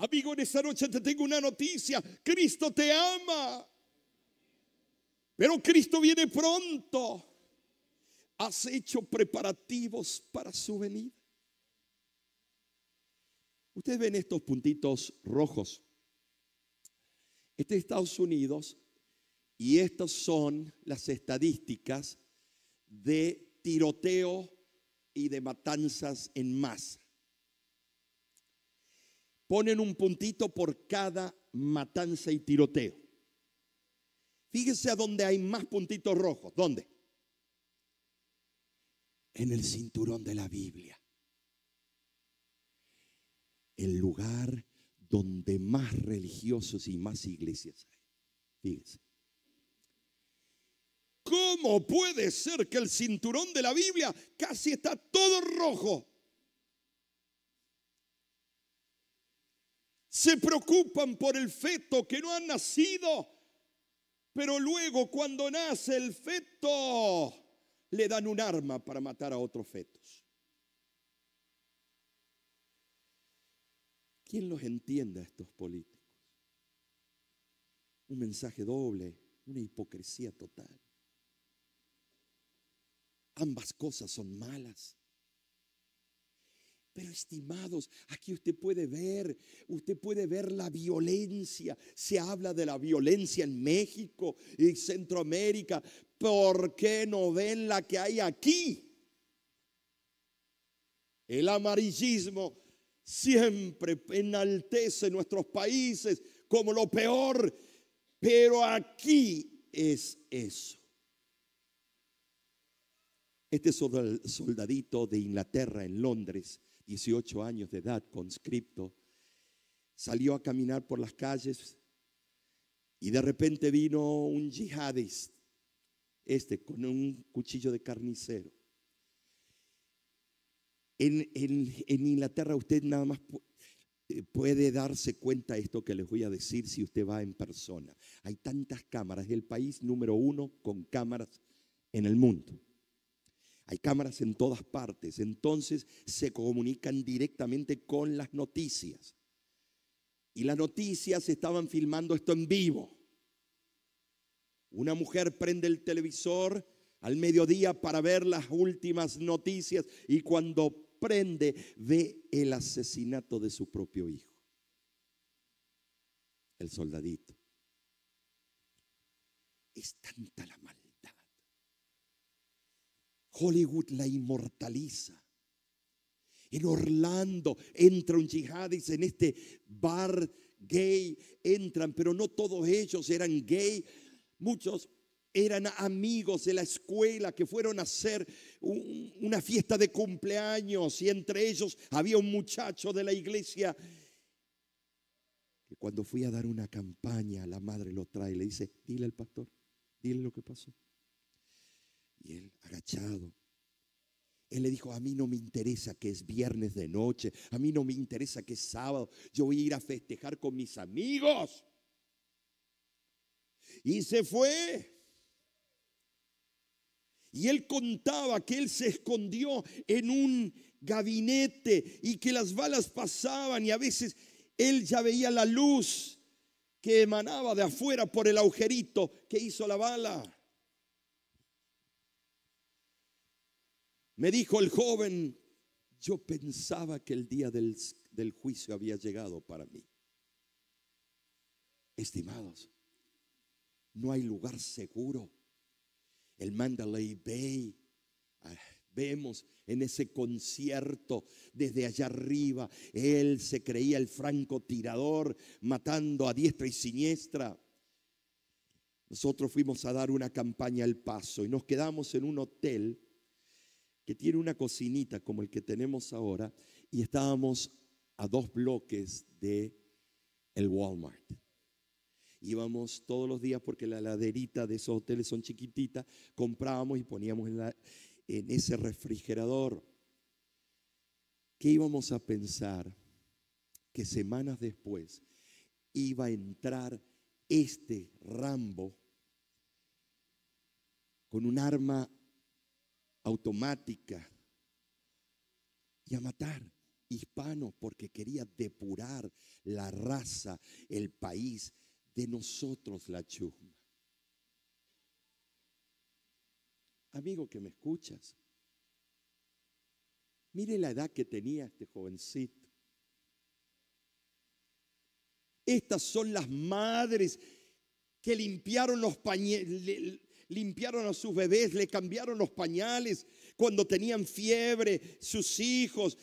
Amigo, en esta noche te tengo una noticia. Cristo te ama. Pero Cristo viene pronto. Has hecho preparativos para su venida. Ustedes ven estos puntitos rojos. Este es Estados Unidos y estas son las estadísticas de tiroteo y de matanzas en masa ponen un puntito por cada matanza y tiroteo. Fíjese a dónde hay más puntitos rojos. ¿Dónde? En el cinturón de la Biblia. El lugar donde más religiosos y más iglesias hay. Fíjese. ¿Cómo puede ser que el cinturón de la Biblia casi está todo rojo? Se preocupan por el feto que no ha nacido, pero luego cuando nace el feto, le dan un arma para matar a otros fetos. ¿Quién los entienda a estos políticos? Un mensaje doble, una hipocresía total. Ambas cosas son malas. Pero estimados, aquí usted puede ver, usted puede ver la violencia. Se habla de la violencia en México y Centroamérica. ¿Por qué no ven la que hay aquí? El amarillismo siempre enaltece nuestros países como lo peor, pero aquí es eso. Este soldadito de Inglaterra en Londres 18 años de edad, conscripto, salió a caminar por las calles y de repente vino un yihadista, este con un cuchillo de carnicero. En, Inglaterra usted nada más eh, puede darse cuenta de esto que les voy a decir si usted va en persona. Hay tantas cámaras, del el país número uno con cámaras en el mundo. Hay cámaras en todas partes, entonces se comunican directamente con las noticias. Y las noticias estaban filmando esto en vivo. Una mujer prende el televisor al mediodía para ver las últimas noticias y cuando prende ve el asesinato de su propio hijo, el soldadito. Es tanta la maldad Hollywood la inmortaliza. En Orlando entra un yihadista en este bar gay, entran, pero no todos ellos eran gay. Muchos eran amigos de la escuela que fueron a hacer una fiesta de cumpleaños y entre ellos había un muchacho de la iglesia que cuando fui a dar una campaña, la madre lo trae y le dice, dile al pastor, dile lo que pasó. Y él, agachado, él le dijo, a mí no me interesa que es viernes de noche, a mí no me interesa que es sábado, yo voy a ir a festejar con mis amigos. Y se fue. Y él contaba que él se escondió en un gabinete y que las balas pasaban y a veces él ya veía la luz que emanaba de afuera por el agujerito que hizo la bala. Me dijo el joven, yo pensaba que el día del, juicio había llegado para mí. Estimados, no hay lugar seguro. El Mandalay Bay. Ah, vemos en ese concierto desde allá arriba. Él se creía el francotirador matando a diestra y siniestra. Nosotros fuimos a dar una campaña al paso y nos quedamos en un hotel que tiene una cocinita como el que tenemos ahora y estábamos a dos bloques de el Walmart. Íbamos todos los días porque la laderita de esos hoteles son chiquititas, comprábamos y poníamos en, la, en ese refrigerador. ¿Qué íbamos a pensar que semanas después iba a entrar este Rambo con un arma automática y a matar hispanos porque quería depurar la raza, el país de nosotros la chusma. Amigo que me escuchas, mire la edad que tenía este jovencito. Estas son las madres que limpiaron los pañales limpiaron a sus bebés, le cambiaron los pañales cuando tenían fiebre, sus hijos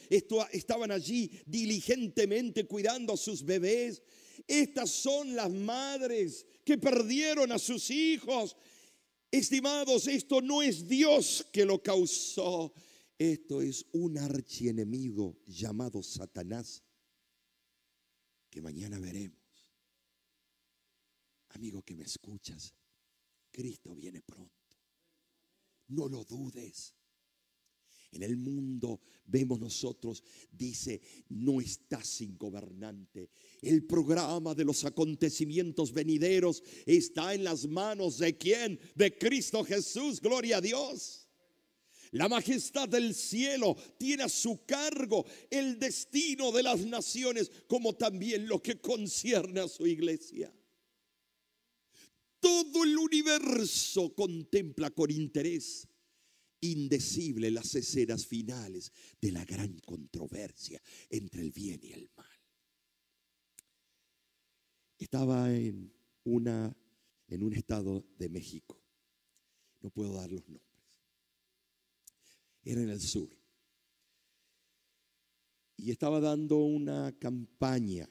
estaban allí diligentemente cuidando a sus bebés. Estas son las madres que perdieron a sus hijos. Estimados, esto no es Dios que lo causó. Esto es un archienemigo llamado Satanás que mañana veremos. Amigo que me escuchas, Cristo viene pronto. No lo dudes. En el mundo vemos nosotros, dice, no está sin gobernante. El programa de los acontecimientos venideros está en las manos de quién? De Cristo Jesús, gloria a Dios. La majestad del cielo tiene a su cargo el destino de las naciones como también lo que concierne a su iglesia todo el universo contempla con interés indecible las escenas finales de la gran controversia entre el bien y el mal. Estaba en, una, en un estado de México. No puedo dar los nombres. Era en el sur. Y estaba dando una campaña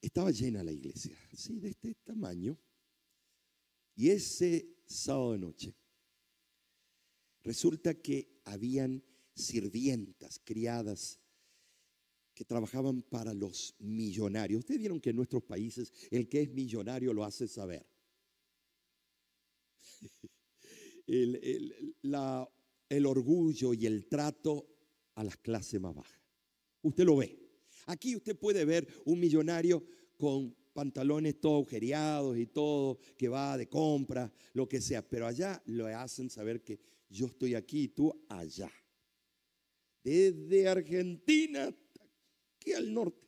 Estaba llena la iglesia, sí, de este tamaño. Y ese sábado de noche, resulta que habían sirvientas, criadas, que trabajaban para los millonarios. Ustedes vieron que en nuestros países el que es millonario lo hace saber. (laughs) El, el orgullo y el trato a las clases más bajas. Usted lo ve. Aquí usted puede ver un millonario con pantalones todos agujereados y todo, que va de compra, lo que sea. Pero allá lo hacen saber que yo estoy aquí y tú allá. Desde Argentina hasta aquí al norte.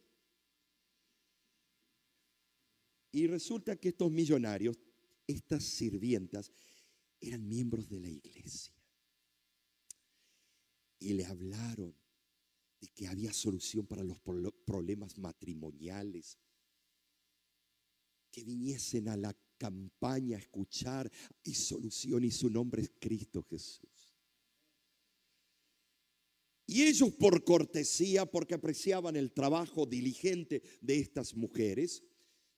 Y resulta que estos millonarios, estas sirvientas, eran miembros de la iglesia. Y le hablaron de que había solución para los problemas matrimoniales, que viniesen a la campaña a escuchar y solución y su nombre es Cristo Jesús. Y ellos por cortesía, porque apreciaban el trabajo diligente de estas mujeres,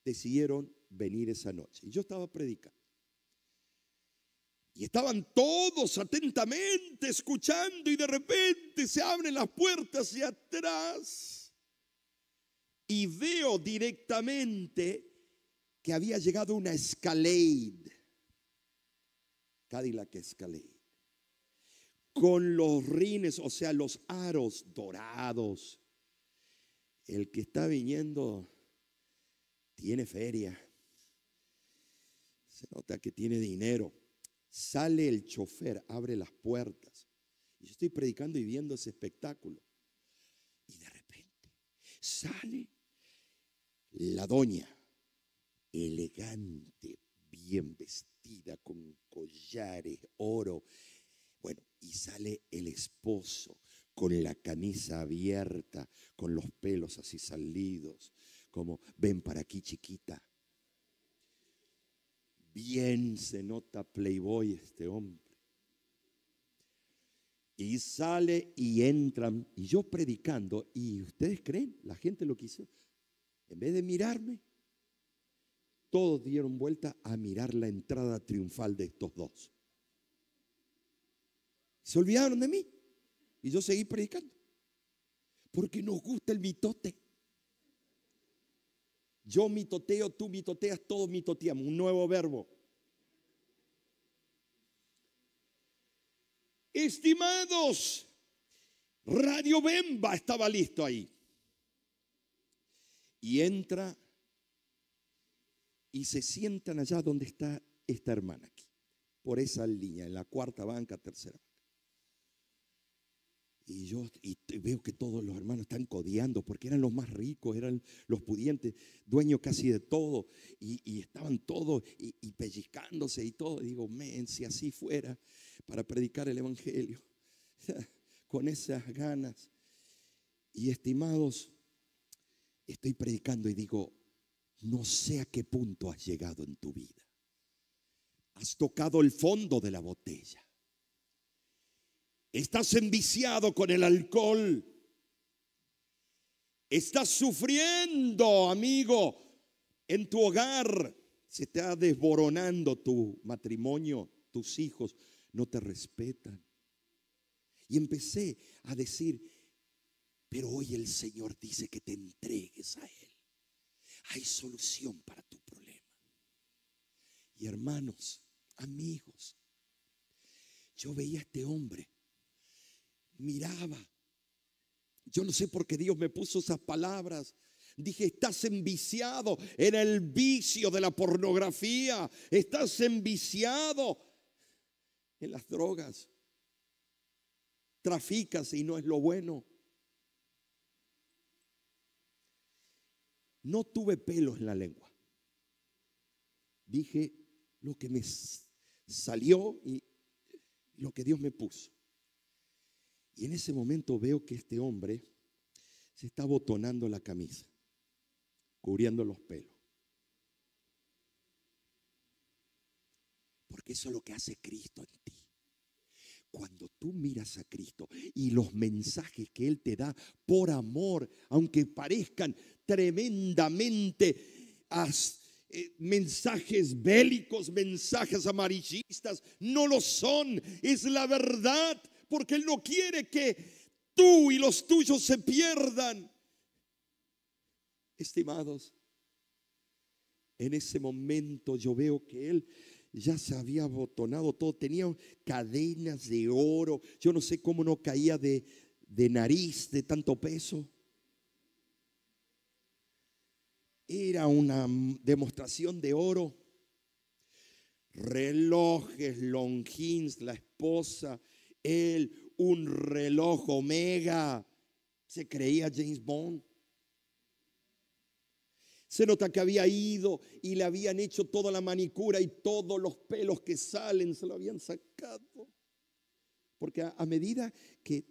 decidieron venir esa noche. Y yo estaba predicando. Y estaban todos atentamente escuchando y de repente se abren las puertas hacia atrás. Y veo directamente que había llegado una Escalade, Cadillac Escalade, con los rines, o sea, los aros dorados. El que está viniendo tiene feria. Se nota que tiene dinero. Sale el chofer, abre las puertas. Y yo estoy predicando y viendo ese espectáculo. Y de repente sale la doña, elegante, bien vestida, con collares, oro. Bueno, y sale el esposo con la camisa abierta, con los pelos así salidos, como ven para aquí chiquita, Bien se nota playboy este hombre. Y sale y entran, y yo predicando, y ustedes creen, la gente lo quiso. En vez de mirarme, todos dieron vuelta a mirar la entrada triunfal de estos dos. Se olvidaron de mí. Y yo seguí predicando. Porque nos gusta el mitote. Yo mitoteo, tú mitoteas, todos mitoteamos. Un nuevo verbo. Estimados, Radio Bemba estaba listo ahí. Y entra y se sientan allá donde está esta hermana aquí, por esa línea, en la cuarta banca, tercera y yo y veo que todos los hermanos están codeando, porque eran los más ricos, eran los pudientes, dueños casi de todo, y, estaban todos y, pellizcándose y todo. digo, men, si así fuera para predicar el Evangelio, (laughs) con esas ganas. Y estimados, estoy predicando y digo, no sé a qué punto has llegado en tu vida. Has tocado el fondo de la botella. Estás enviciado con el alcohol. Estás sufriendo, amigo, en tu hogar. Se está desboronando tu matrimonio, tus hijos no te respetan. Y empecé a decir, pero hoy el Señor dice que te entregues a Él. Hay solución para tu problema. Y hermanos, amigos, yo veía a este hombre miraba. Yo no sé por qué Dios me puso esas palabras. Dije, estás enviciado en el vicio de la pornografía, estás enviciado en las drogas, traficas y no es lo bueno. No tuve pelos en la lengua. Dije lo que me salió y lo que Dios me puso. Y en ese momento veo que este hombre se está botonando la camisa, cubriendo los pelos. Porque eso es lo que hace Cristo en ti. Cuando tú miras a Cristo y los mensajes que Él te da por amor, aunque parezcan tremendamente eh, mensajes bélicos, mensajes amarillistas, no lo son, es la verdad porque Él no quiere que tú y los tuyos se pierdan. Estimados, en ese momento yo veo que Él ya se había abotonado todo, tenía cadenas de oro, yo no sé cómo no caía de, de nariz de tanto peso. Era una demostración de oro. Relojes, longines, la esposa, él un reloj omega. Se creía James Bond. Se nota que había ido y le habían hecho toda la manicura y todos los pelos que salen se lo habían sacado. Porque a, medida que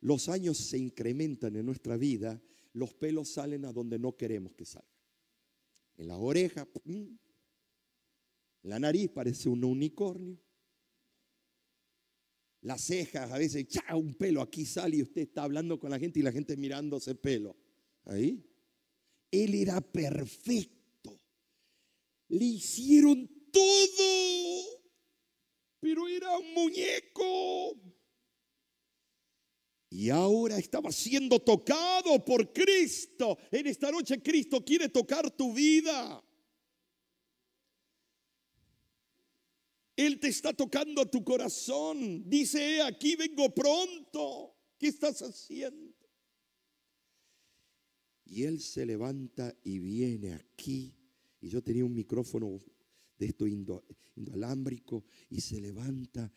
los años se incrementan en nuestra vida, los pelos salen a donde no queremos que salgan. En la oreja, en la nariz parece un unicornio las cejas, a veces, ¡cha! un pelo aquí sale y usted está hablando con la gente y la gente mirando ese pelo. Ahí. Él era perfecto. Le hicieron todo, pero era un muñeco. Y ahora estaba siendo tocado por Cristo. En esta noche Cristo quiere tocar tu vida. Él te está tocando a tu corazón. Dice, aquí vengo pronto. ¿Qué estás haciendo? Y él se levanta y viene aquí. Y yo tenía un micrófono de esto indoalámbrico y se levanta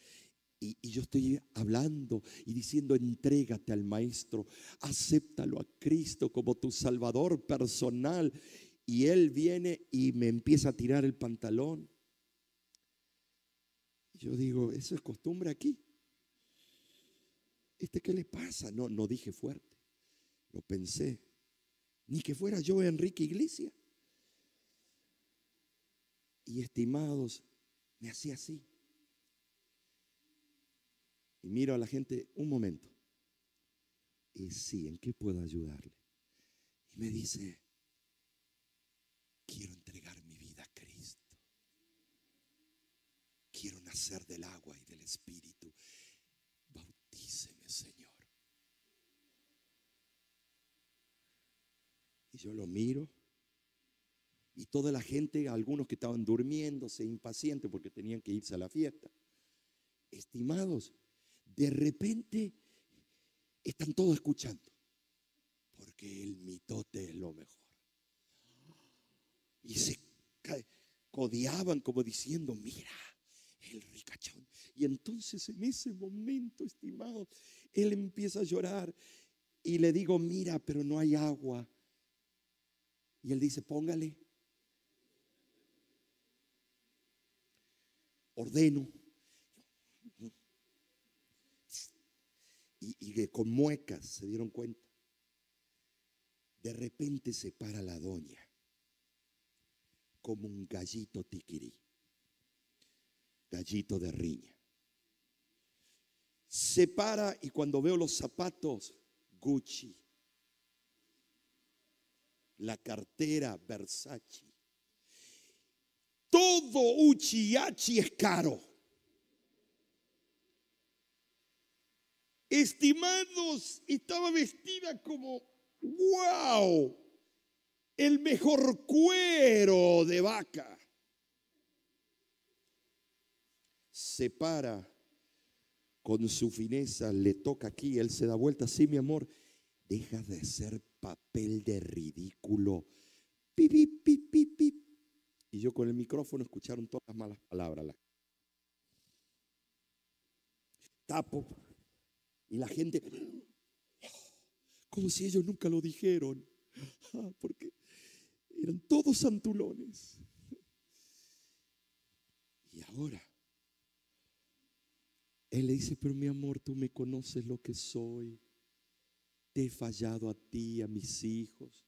y, y, yo estoy hablando y diciendo, entrégate al Maestro, acéptalo a Cristo como tu Salvador personal. Y Él viene y me empieza a tirar el pantalón yo digo, eso es costumbre aquí. ¿Este qué le pasa? No, no dije fuerte. Lo pensé. Ni que fuera yo Enrique Iglesia. Y estimados, me hacía así. Y miro a la gente un momento. Y sí, ¿en qué puedo ayudarle? Y me dice, quiero entregar quiero nacer del agua y del Espíritu. Bautíceme, Señor. Y yo lo miro. Y toda la gente, algunos que estaban durmiéndose, impacientes porque tenían que irse a la fiesta. Estimados, de repente están todos escuchando. Porque el mitote es lo mejor. Y se codiaban como diciendo, mira, el ricachón. Y entonces en ese momento, estimado, él empieza a llorar y le digo, mira, pero no hay agua. Y él dice, póngale. Ordeno. Y, y con muecas se dieron cuenta. De repente se para la doña como un gallito tiquirí gallito de riña. Se para y cuando veo los zapatos, Gucci. La cartera, Versace. Todo Uchiachi es caro. Estimados, estaba vestida como, wow, el mejor cuero de vaca. se para con su fineza, le toca aquí, él se da vuelta, sí, mi amor, deja de ser papel de ridículo. Y yo con el micrófono escucharon todas las malas palabras. Tapo. Y la gente, como si ellos nunca lo dijeron, (laughs) porque eran todos santulones. Y ahora él le dice, pero mi amor, tú me conoces lo que soy. Te he fallado a ti, a mis hijos.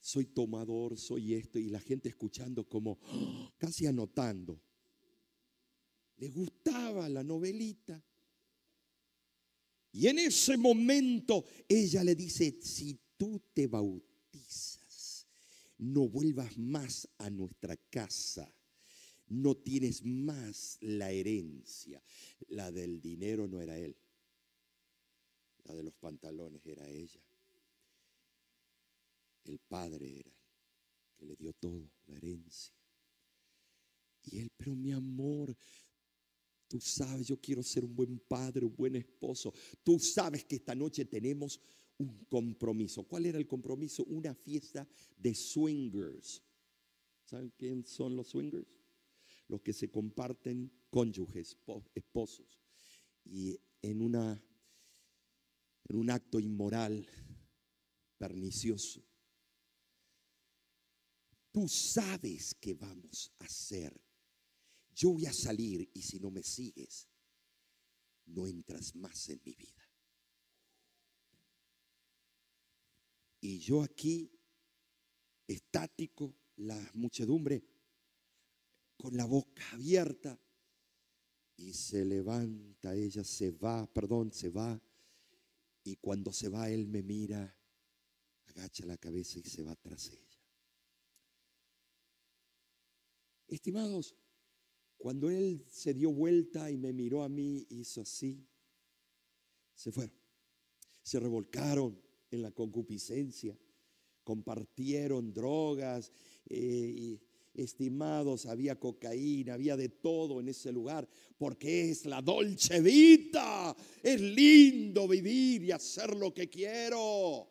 Soy tomador, soy esto. Y la gente escuchando como ¡Oh! casi anotando. Le gustaba la novelita. Y en ese momento ella le dice, si tú te bautizas, no vuelvas más a nuestra casa no tienes más la herencia. La del dinero no era él. La de los pantalones era ella. El padre era que le dio todo, la herencia. Y él, pero mi amor, tú sabes, yo quiero ser un buen padre, un buen esposo. Tú sabes que esta noche tenemos un compromiso. ¿Cuál era el compromiso? Una fiesta de swingers. ¿Saben quién son los swingers? los que se comparten cónyuges, esposos. Y en, una, en un acto inmoral, pernicioso, tú sabes qué vamos a hacer. Yo voy a salir y si no me sigues, no entras más en mi vida. Y yo aquí, estático, la muchedumbre con la boca abierta. Y se levanta, ella se va, perdón, se va. Y cuando se va, él me mira, agacha la cabeza y se va tras ella. Estimados, cuando él se dio vuelta y me miró a mí, hizo así. Se fueron. Se revolcaron en la concupiscencia. Compartieron drogas eh, y Estimados, había cocaína, había de todo en ese lugar, porque es la dolce vita. Es lindo vivir y hacer lo que quiero.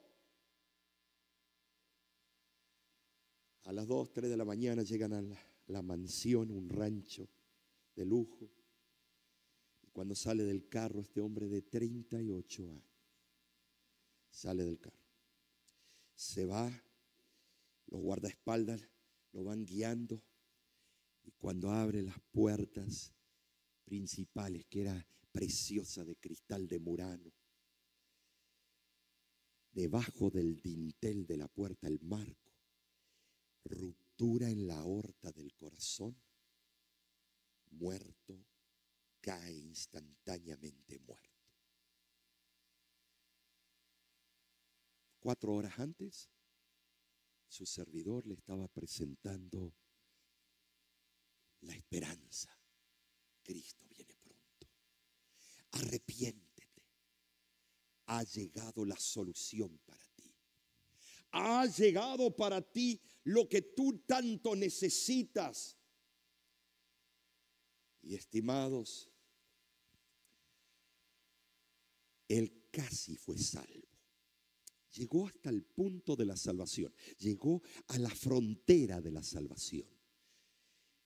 A las 2, 3 de la mañana llegan a la, la mansión, un rancho de lujo. Y cuando sale del carro este hombre de 38 años, sale del carro. Se va, los guardaespaldas lo van guiando y cuando abre las puertas principales, que era preciosa de cristal de Murano, debajo del dintel de la puerta el marco, ruptura en la aorta del corazón, muerto, cae instantáneamente muerto. Cuatro horas antes, su servidor le estaba presentando la esperanza. Cristo viene pronto. Arrepiéntete. Ha llegado la solución para ti. Ha llegado para ti lo que tú tanto necesitas. Y estimados, él casi fue salvo. Llegó hasta el punto de la salvación. Llegó a la frontera de la salvación.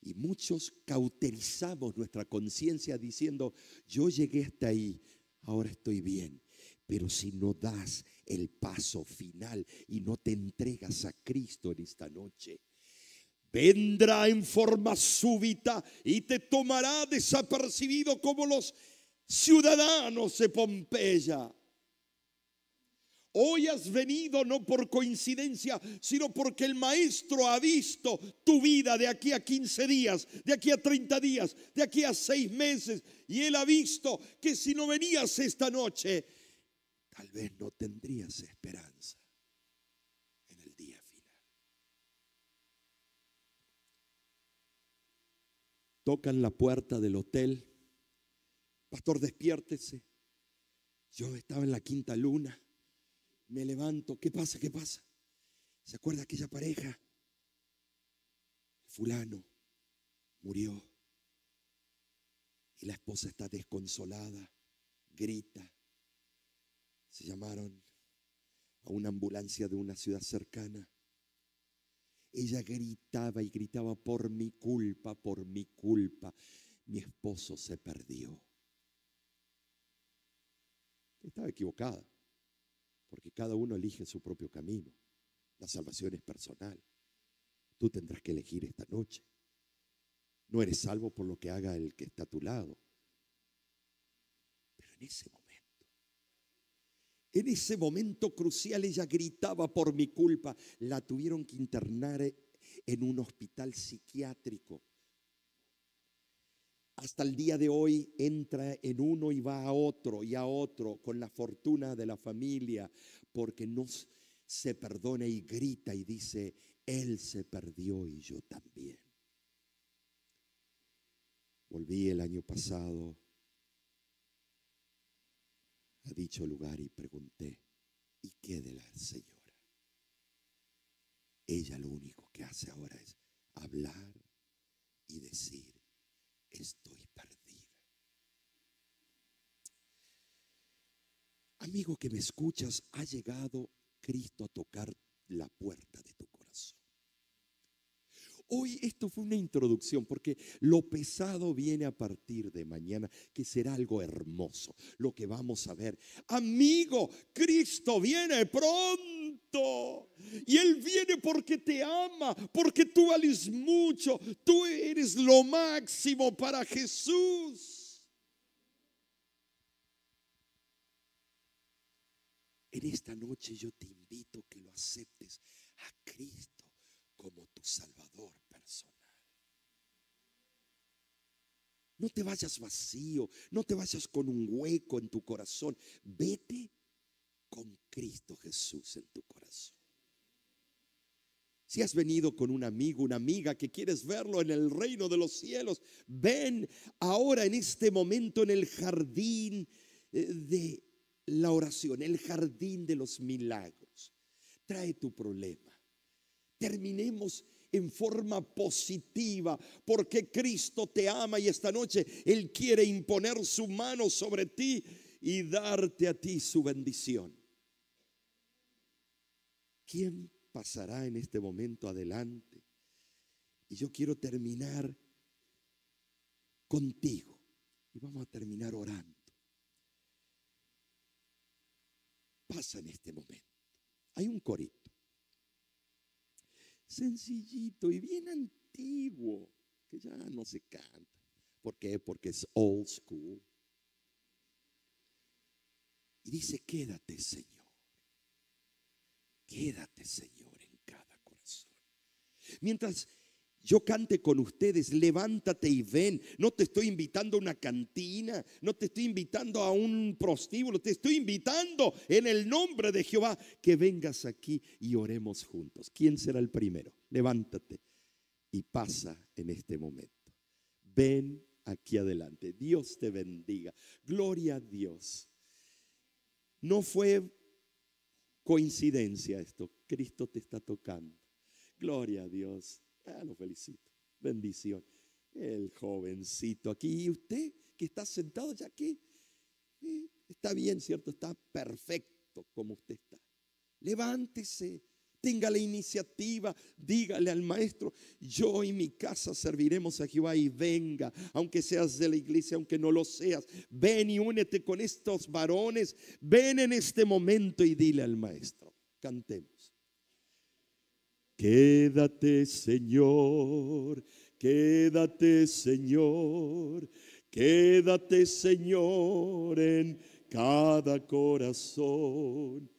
Y muchos cauterizamos nuestra conciencia diciendo, yo llegué hasta ahí, ahora estoy bien. Pero si no das el paso final y no te entregas a Cristo en esta noche, vendrá en forma súbita y te tomará desapercibido como los ciudadanos de Pompeya. Hoy has venido no por coincidencia, sino porque el maestro ha visto tu vida de aquí a 15 días, de aquí a 30 días, de aquí a 6 meses. Y él ha visto que si no venías esta noche, tal vez no tendrías esperanza en el día final. Tocan la puerta del hotel. Pastor, despiértese. Yo estaba en la quinta luna me levanto, ¿qué pasa? ¿Qué pasa? ¿Se acuerda aquella pareja? Fulano murió y la esposa está desconsolada, grita. Se llamaron a una ambulancia de una ciudad cercana. Ella gritaba y gritaba por mi culpa, por mi culpa. Mi esposo se perdió. Estaba equivocada porque cada uno elige su propio camino. La salvación es personal. Tú tendrás que elegir esta noche. No eres salvo por lo que haga el que está a tu lado. Pero en ese momento, en ese momento crucial, ella gritaba por mi culpa. La tuvieron que internar en un hospital psiquiátrico hasta el día de hoy entra en uno y va a otro y a otro con la fortuna de la familia, porque no se perdona y grita y dice, Él se perdió y yo también. Volví el año pasado a dicho lugar y pregunté, ¿y qué de la señora? Ella lo único que hace ahora es hablar y decir estoy perdida. Amigo que me escuchas, ha llegado Cristo a tocar la puerta de tu corazón. Hoy esto fue una introducción porque lo pesado viene a partir de mañana, que será algo hermoso, lo que vamos a ver. Amigo, Cristo viene pronto y Él viene porque te ama, porque tú vales mucho, tú eres lo máximo para Jesús. En esta noche yo te invito que lo aceptes a Cristo como tu Salvador no te vayas vacío, no te vayas con un hueco en tu corazón. Vete con Cristo Jesús en tu corazón. Si has venido con un amigo, una amiga que quieres verlo en el reino de los cielos, ven ahora en este momento en el jardín eh, de la oración, el jardín de los milagros. Trae tu problema. Terminemos en forma positiva, porque Cristo te ama y esta noche Él quiere imponer su mano sobre ti y darte a ti su bendición. ¿Quién pasará en este momento adelante? Y yo quiero terminar contigo y vamos a terminar orando. Pasa en este momento. Hay un corito sencillito y bien antiguo, que ya no se canta. ¿Por qué? Porque es old school. Y dice, quédate Señor, quédate Señor en cada corazón. Mientras yo cante con ustedes, levántate y ven. No te estoy invitando a una cantina, no te estoy invitando a un prostíbulo, te estoy invitando en el nombre de Jehová que vengas aquí y oremos juntos. ¿Quién será el primero? Levántate y pasa en este momento. Ven aquí adelante. Dios te bendiga. Gloria a Dios. No fue coincidencia esto. Cristo te está tocando. Gloria a Dios. Ah, lo felicito. Bendición. El jovencito aquí. Y usted que está sentado ya aquí. Eh, está bien, ¿cierto? Está perfecto como usted está. Levántese. Tenga la iniciativa, dígale al maestro, yo y mi casa serviremos a Jehová y venga, aunque seas de la iglesia, aunque no lo seas, ven y únete con estos varones, ven en este momento y dile al maestro, cantemos. Quédate Señor, quédate Señor, quédate Señor en cada corazón.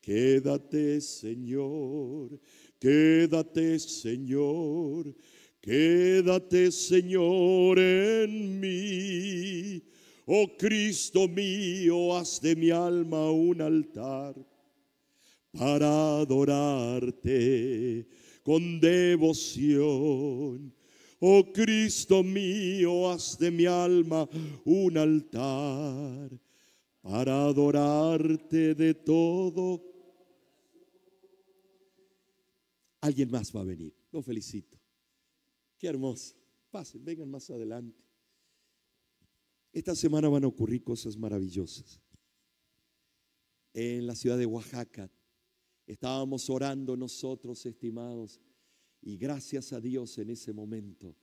Quédate Señor, quédate Señor, quédate Señor en mí. Oh Cristo mío, haz de mi alma un altar para adorarte con devoción. Oh Cristo mío, haz de mi alma un altar para adorarte de todo. Alguien más va a venir, lo felicito. Qué hermoso. Pasen, vengan más adelante. Esta semana van a ocurrir cosas maravillosas. En la ciudad de Oaxaca Estábamos orando nosotros, estimados, y gracias a Dios en ese momento.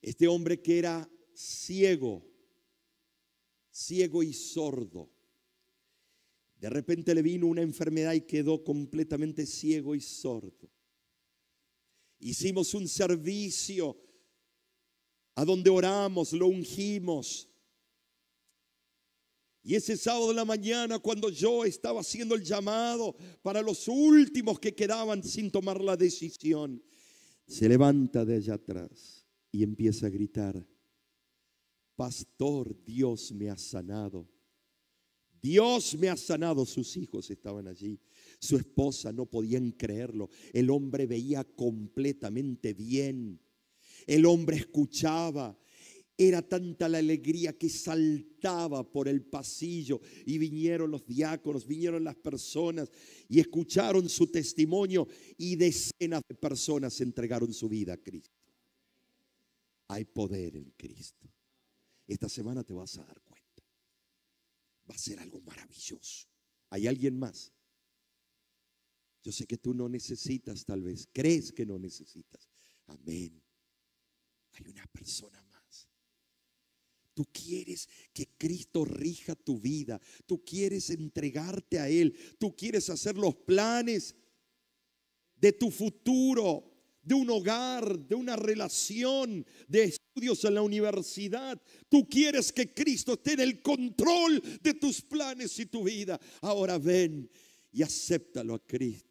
Este hombre que era ciego, ciego y sordo, de repente le vino una enfermedad y quedó completamente ciego y sordo. Hicimos un servicio a donde oramos, lo ungimos, y ese sábado de la mañana, cuando yo estaba haciendo el llamado para los últimos que quedaban sin tomar la decisión, se levanta de allá atrás y empieza a gritar, Pastor, Dios me ha sanado. Dios me ha sanado. Sus hijos estaban allí. Su esposa no podían creerlo. El hombre veía completamente bien. El hombre escuchaba. Era tanta la alegría que saltaba por el pasillo y vinieron los diáconos, vinieron las personas y escucharon su testimonio y decenas de personas entregaron su vida a Cristo. Hay poder en Cristo. Esta semana te vas a dar cuenta. Va a ser algo maravilloso. ¿Hay alguien más? Yo sé que tú no necesitas tal vez, crees que no necesitas. Amén. Hay una persona más. Tú quieres que Cristo rija tu vida. Tú quieres entregarte a Él. Tú quieres hacer los planes de tu futuro, de un hogar, de una relación, de estudios en la universidad. Tú quieres que Cristo esté en el control de tus planes y tu vida. Ahora ven y acéptalo a Cristo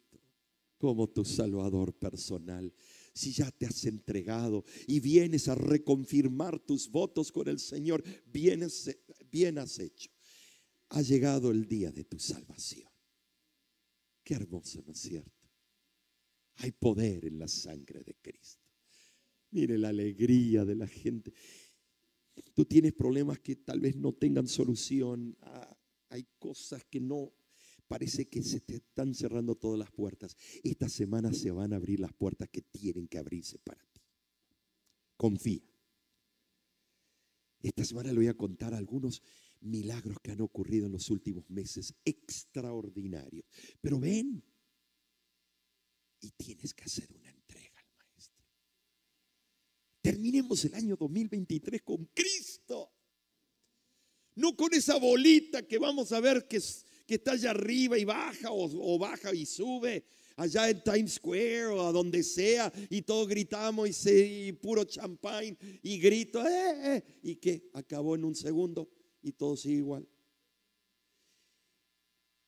como tu Salvador personal si ya te has entregado y vienes a reconfirmar tus votos con el Señor, bien, bien has hecho. Ha llegado el día de tu salvación. Qué hermoso, ¿no es cierto? Hay poder en la sangre de Cristo. Mire la alegría de la gente. Tú tienes problemas que tal vez no tengan solución. Ah, hay cosas que no parece que se te están cerrando todas las puertas. Esta semana se van a abrir las puertas que tienen que abrirse para ti. Confía. Esta semana le voy a contar algunos milagros que han ocurrido en los últimos meses, extraordinarios. Pero ven, y tienes que hacer una entrega al Maestro. Terminemos el año 2023 con Cristo. No con esa bolita que vamos a ver que es que está allá arriba y baja o, baja y sube allá en Times Square o a donde sea y todos gritamos y, puro champán y grito eh, eh, eh", y que acabó en un segundo y todo sigue igual.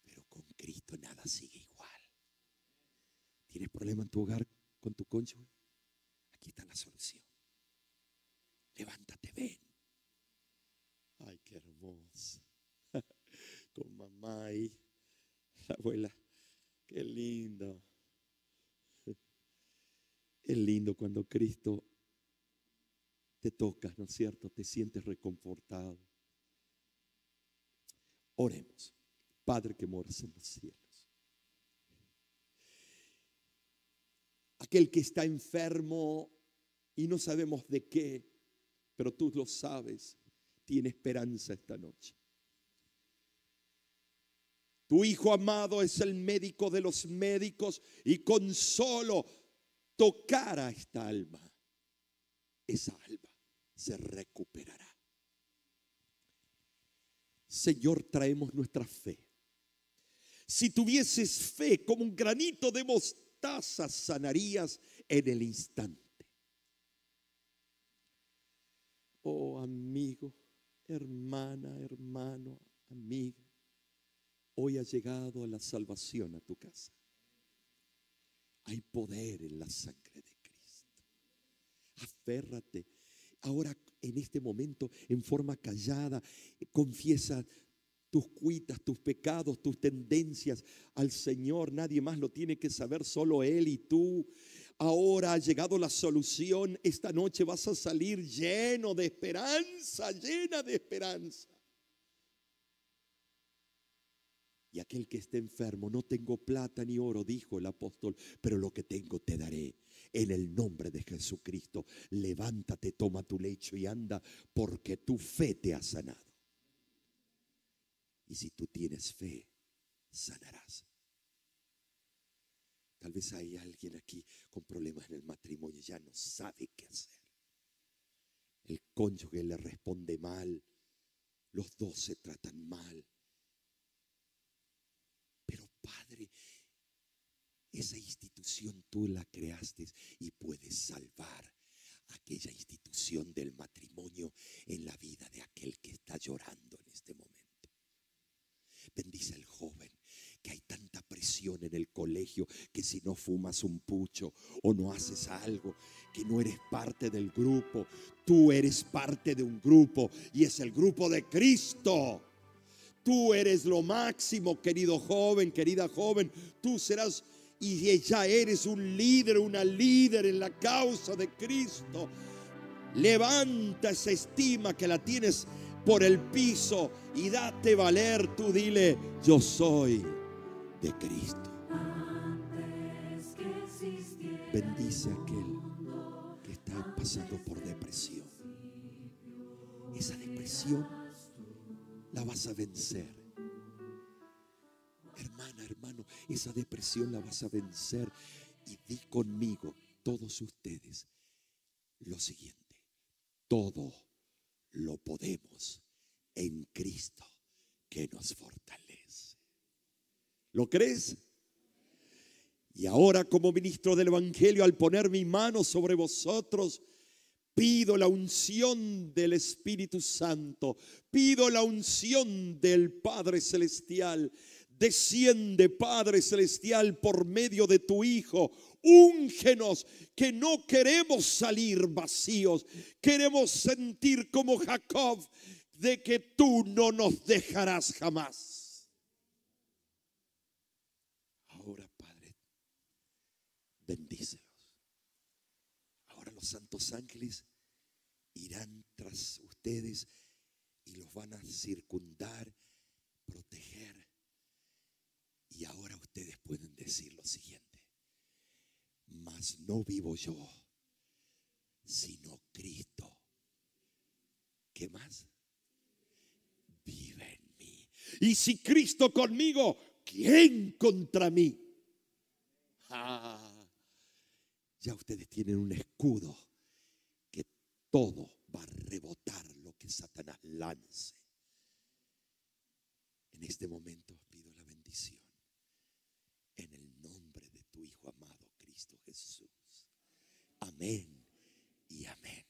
Pero con Cristo nada sigue igual. ¿Tienes problema en tu hogar con tu cónyuge? Aquí está la solución. Levanta (laughs) abuela. Qué lindo. Es lindo cuando Cristo te toca, ¿no es cierto? Te sientes reconfortado. Oremos, Padre que moras en los cielos. Aquel que está enfermo y no sabemos de qué, pero tú lo sabes, tiene esperanza esta noche. Tu Hijo amado es el médico de los médicos y con solo tocar a esta alma, esa alma se recuperará. Señor, traemos nuestra fe. Si tuvieses fe como un granito de mostaza, sanarías en el instante. Oh amigo, hermana, hermano, amiga. Hoy ha llegado a la salvación a tu casa. Hay poder en la sangre de Cristo. Aférrate. Ahora, en este momento, en forma callada, confiesa tus cuitas, tus pecados, tus tendencias al Señor. Nadie más lo tiene que saber, solo Él y tú. Ahora ha llegado la solución. Esta noche vas a salir lleno de esperanza, llena de esperanza. Y aquel que esté enfermo, no tengo plata ni oro, dijo el apóstol, pero lo que tengo te daré. En el nombre de Jesucristo, levántate, toma tu lecho y anda, porque tu fe te ha sanado. Y si tú tienes fe, sanarás. Tal vez hay alguien aquí con problemas en el matrimonio, ya no sabe qué hacer. El cónyuge le responde mal, los dos se tratan mal Padre, esa institución tú la creaste y puedes salvar aquella institución del matrimonio en la vida de aquel que está llorando en este momento. Bendice al joven, que hay tanta presión en el colegio, que si no fumas un pucho o no haces algo, que no eres parte del grupo, tú eres parte de un grupo y es el grupo de Cristo. Tú eres lo máximo, querido joven, querida joven. Tú serás y ya eres un líder, una líder en la causa de Cristo. Levanta esa estima que la tienes por el piso y date valer. Tú dile, yo soy de Cristo. Bendice a aquel que está pasando por depresión. Esa depresión la vas a vencer. Hermana, hermano, esa depresión la vas a vencer. Y di conmigo, todos ustedes, lo siguiente. Todo lo podemos en Cristo que nos fortalece. ¿Lo crees? Y ahora como ministro del Evangelio, al poner mi mano sobre vosotros, Pido la unción del Espíritu Santo. Pido la unción del Padre Celestial. Desciende, Padre Celestial, por medio de tu Hijo. Úngenos, que no queremos salir vacíos. Queremos sentir como Jacob de que tú no nos dejarás jamás. Ahora, Padre, bendice santos ángeles irán tras ustedes y los van a circundar, proteger. Y ahora ustedes pueden decir lo siguiente, mas no vivo yo, sino Cristo. ¿Qué más? Vive en mí. Y si Cristo conmigo, ¿quién contra mí? Ah ya ustedes tienen un escudo que todo va a rebotar lo que Satanás lance. En este momento pido la bendición en el nombre de tu Hijo amado Cristo Jesús. Amén y amén.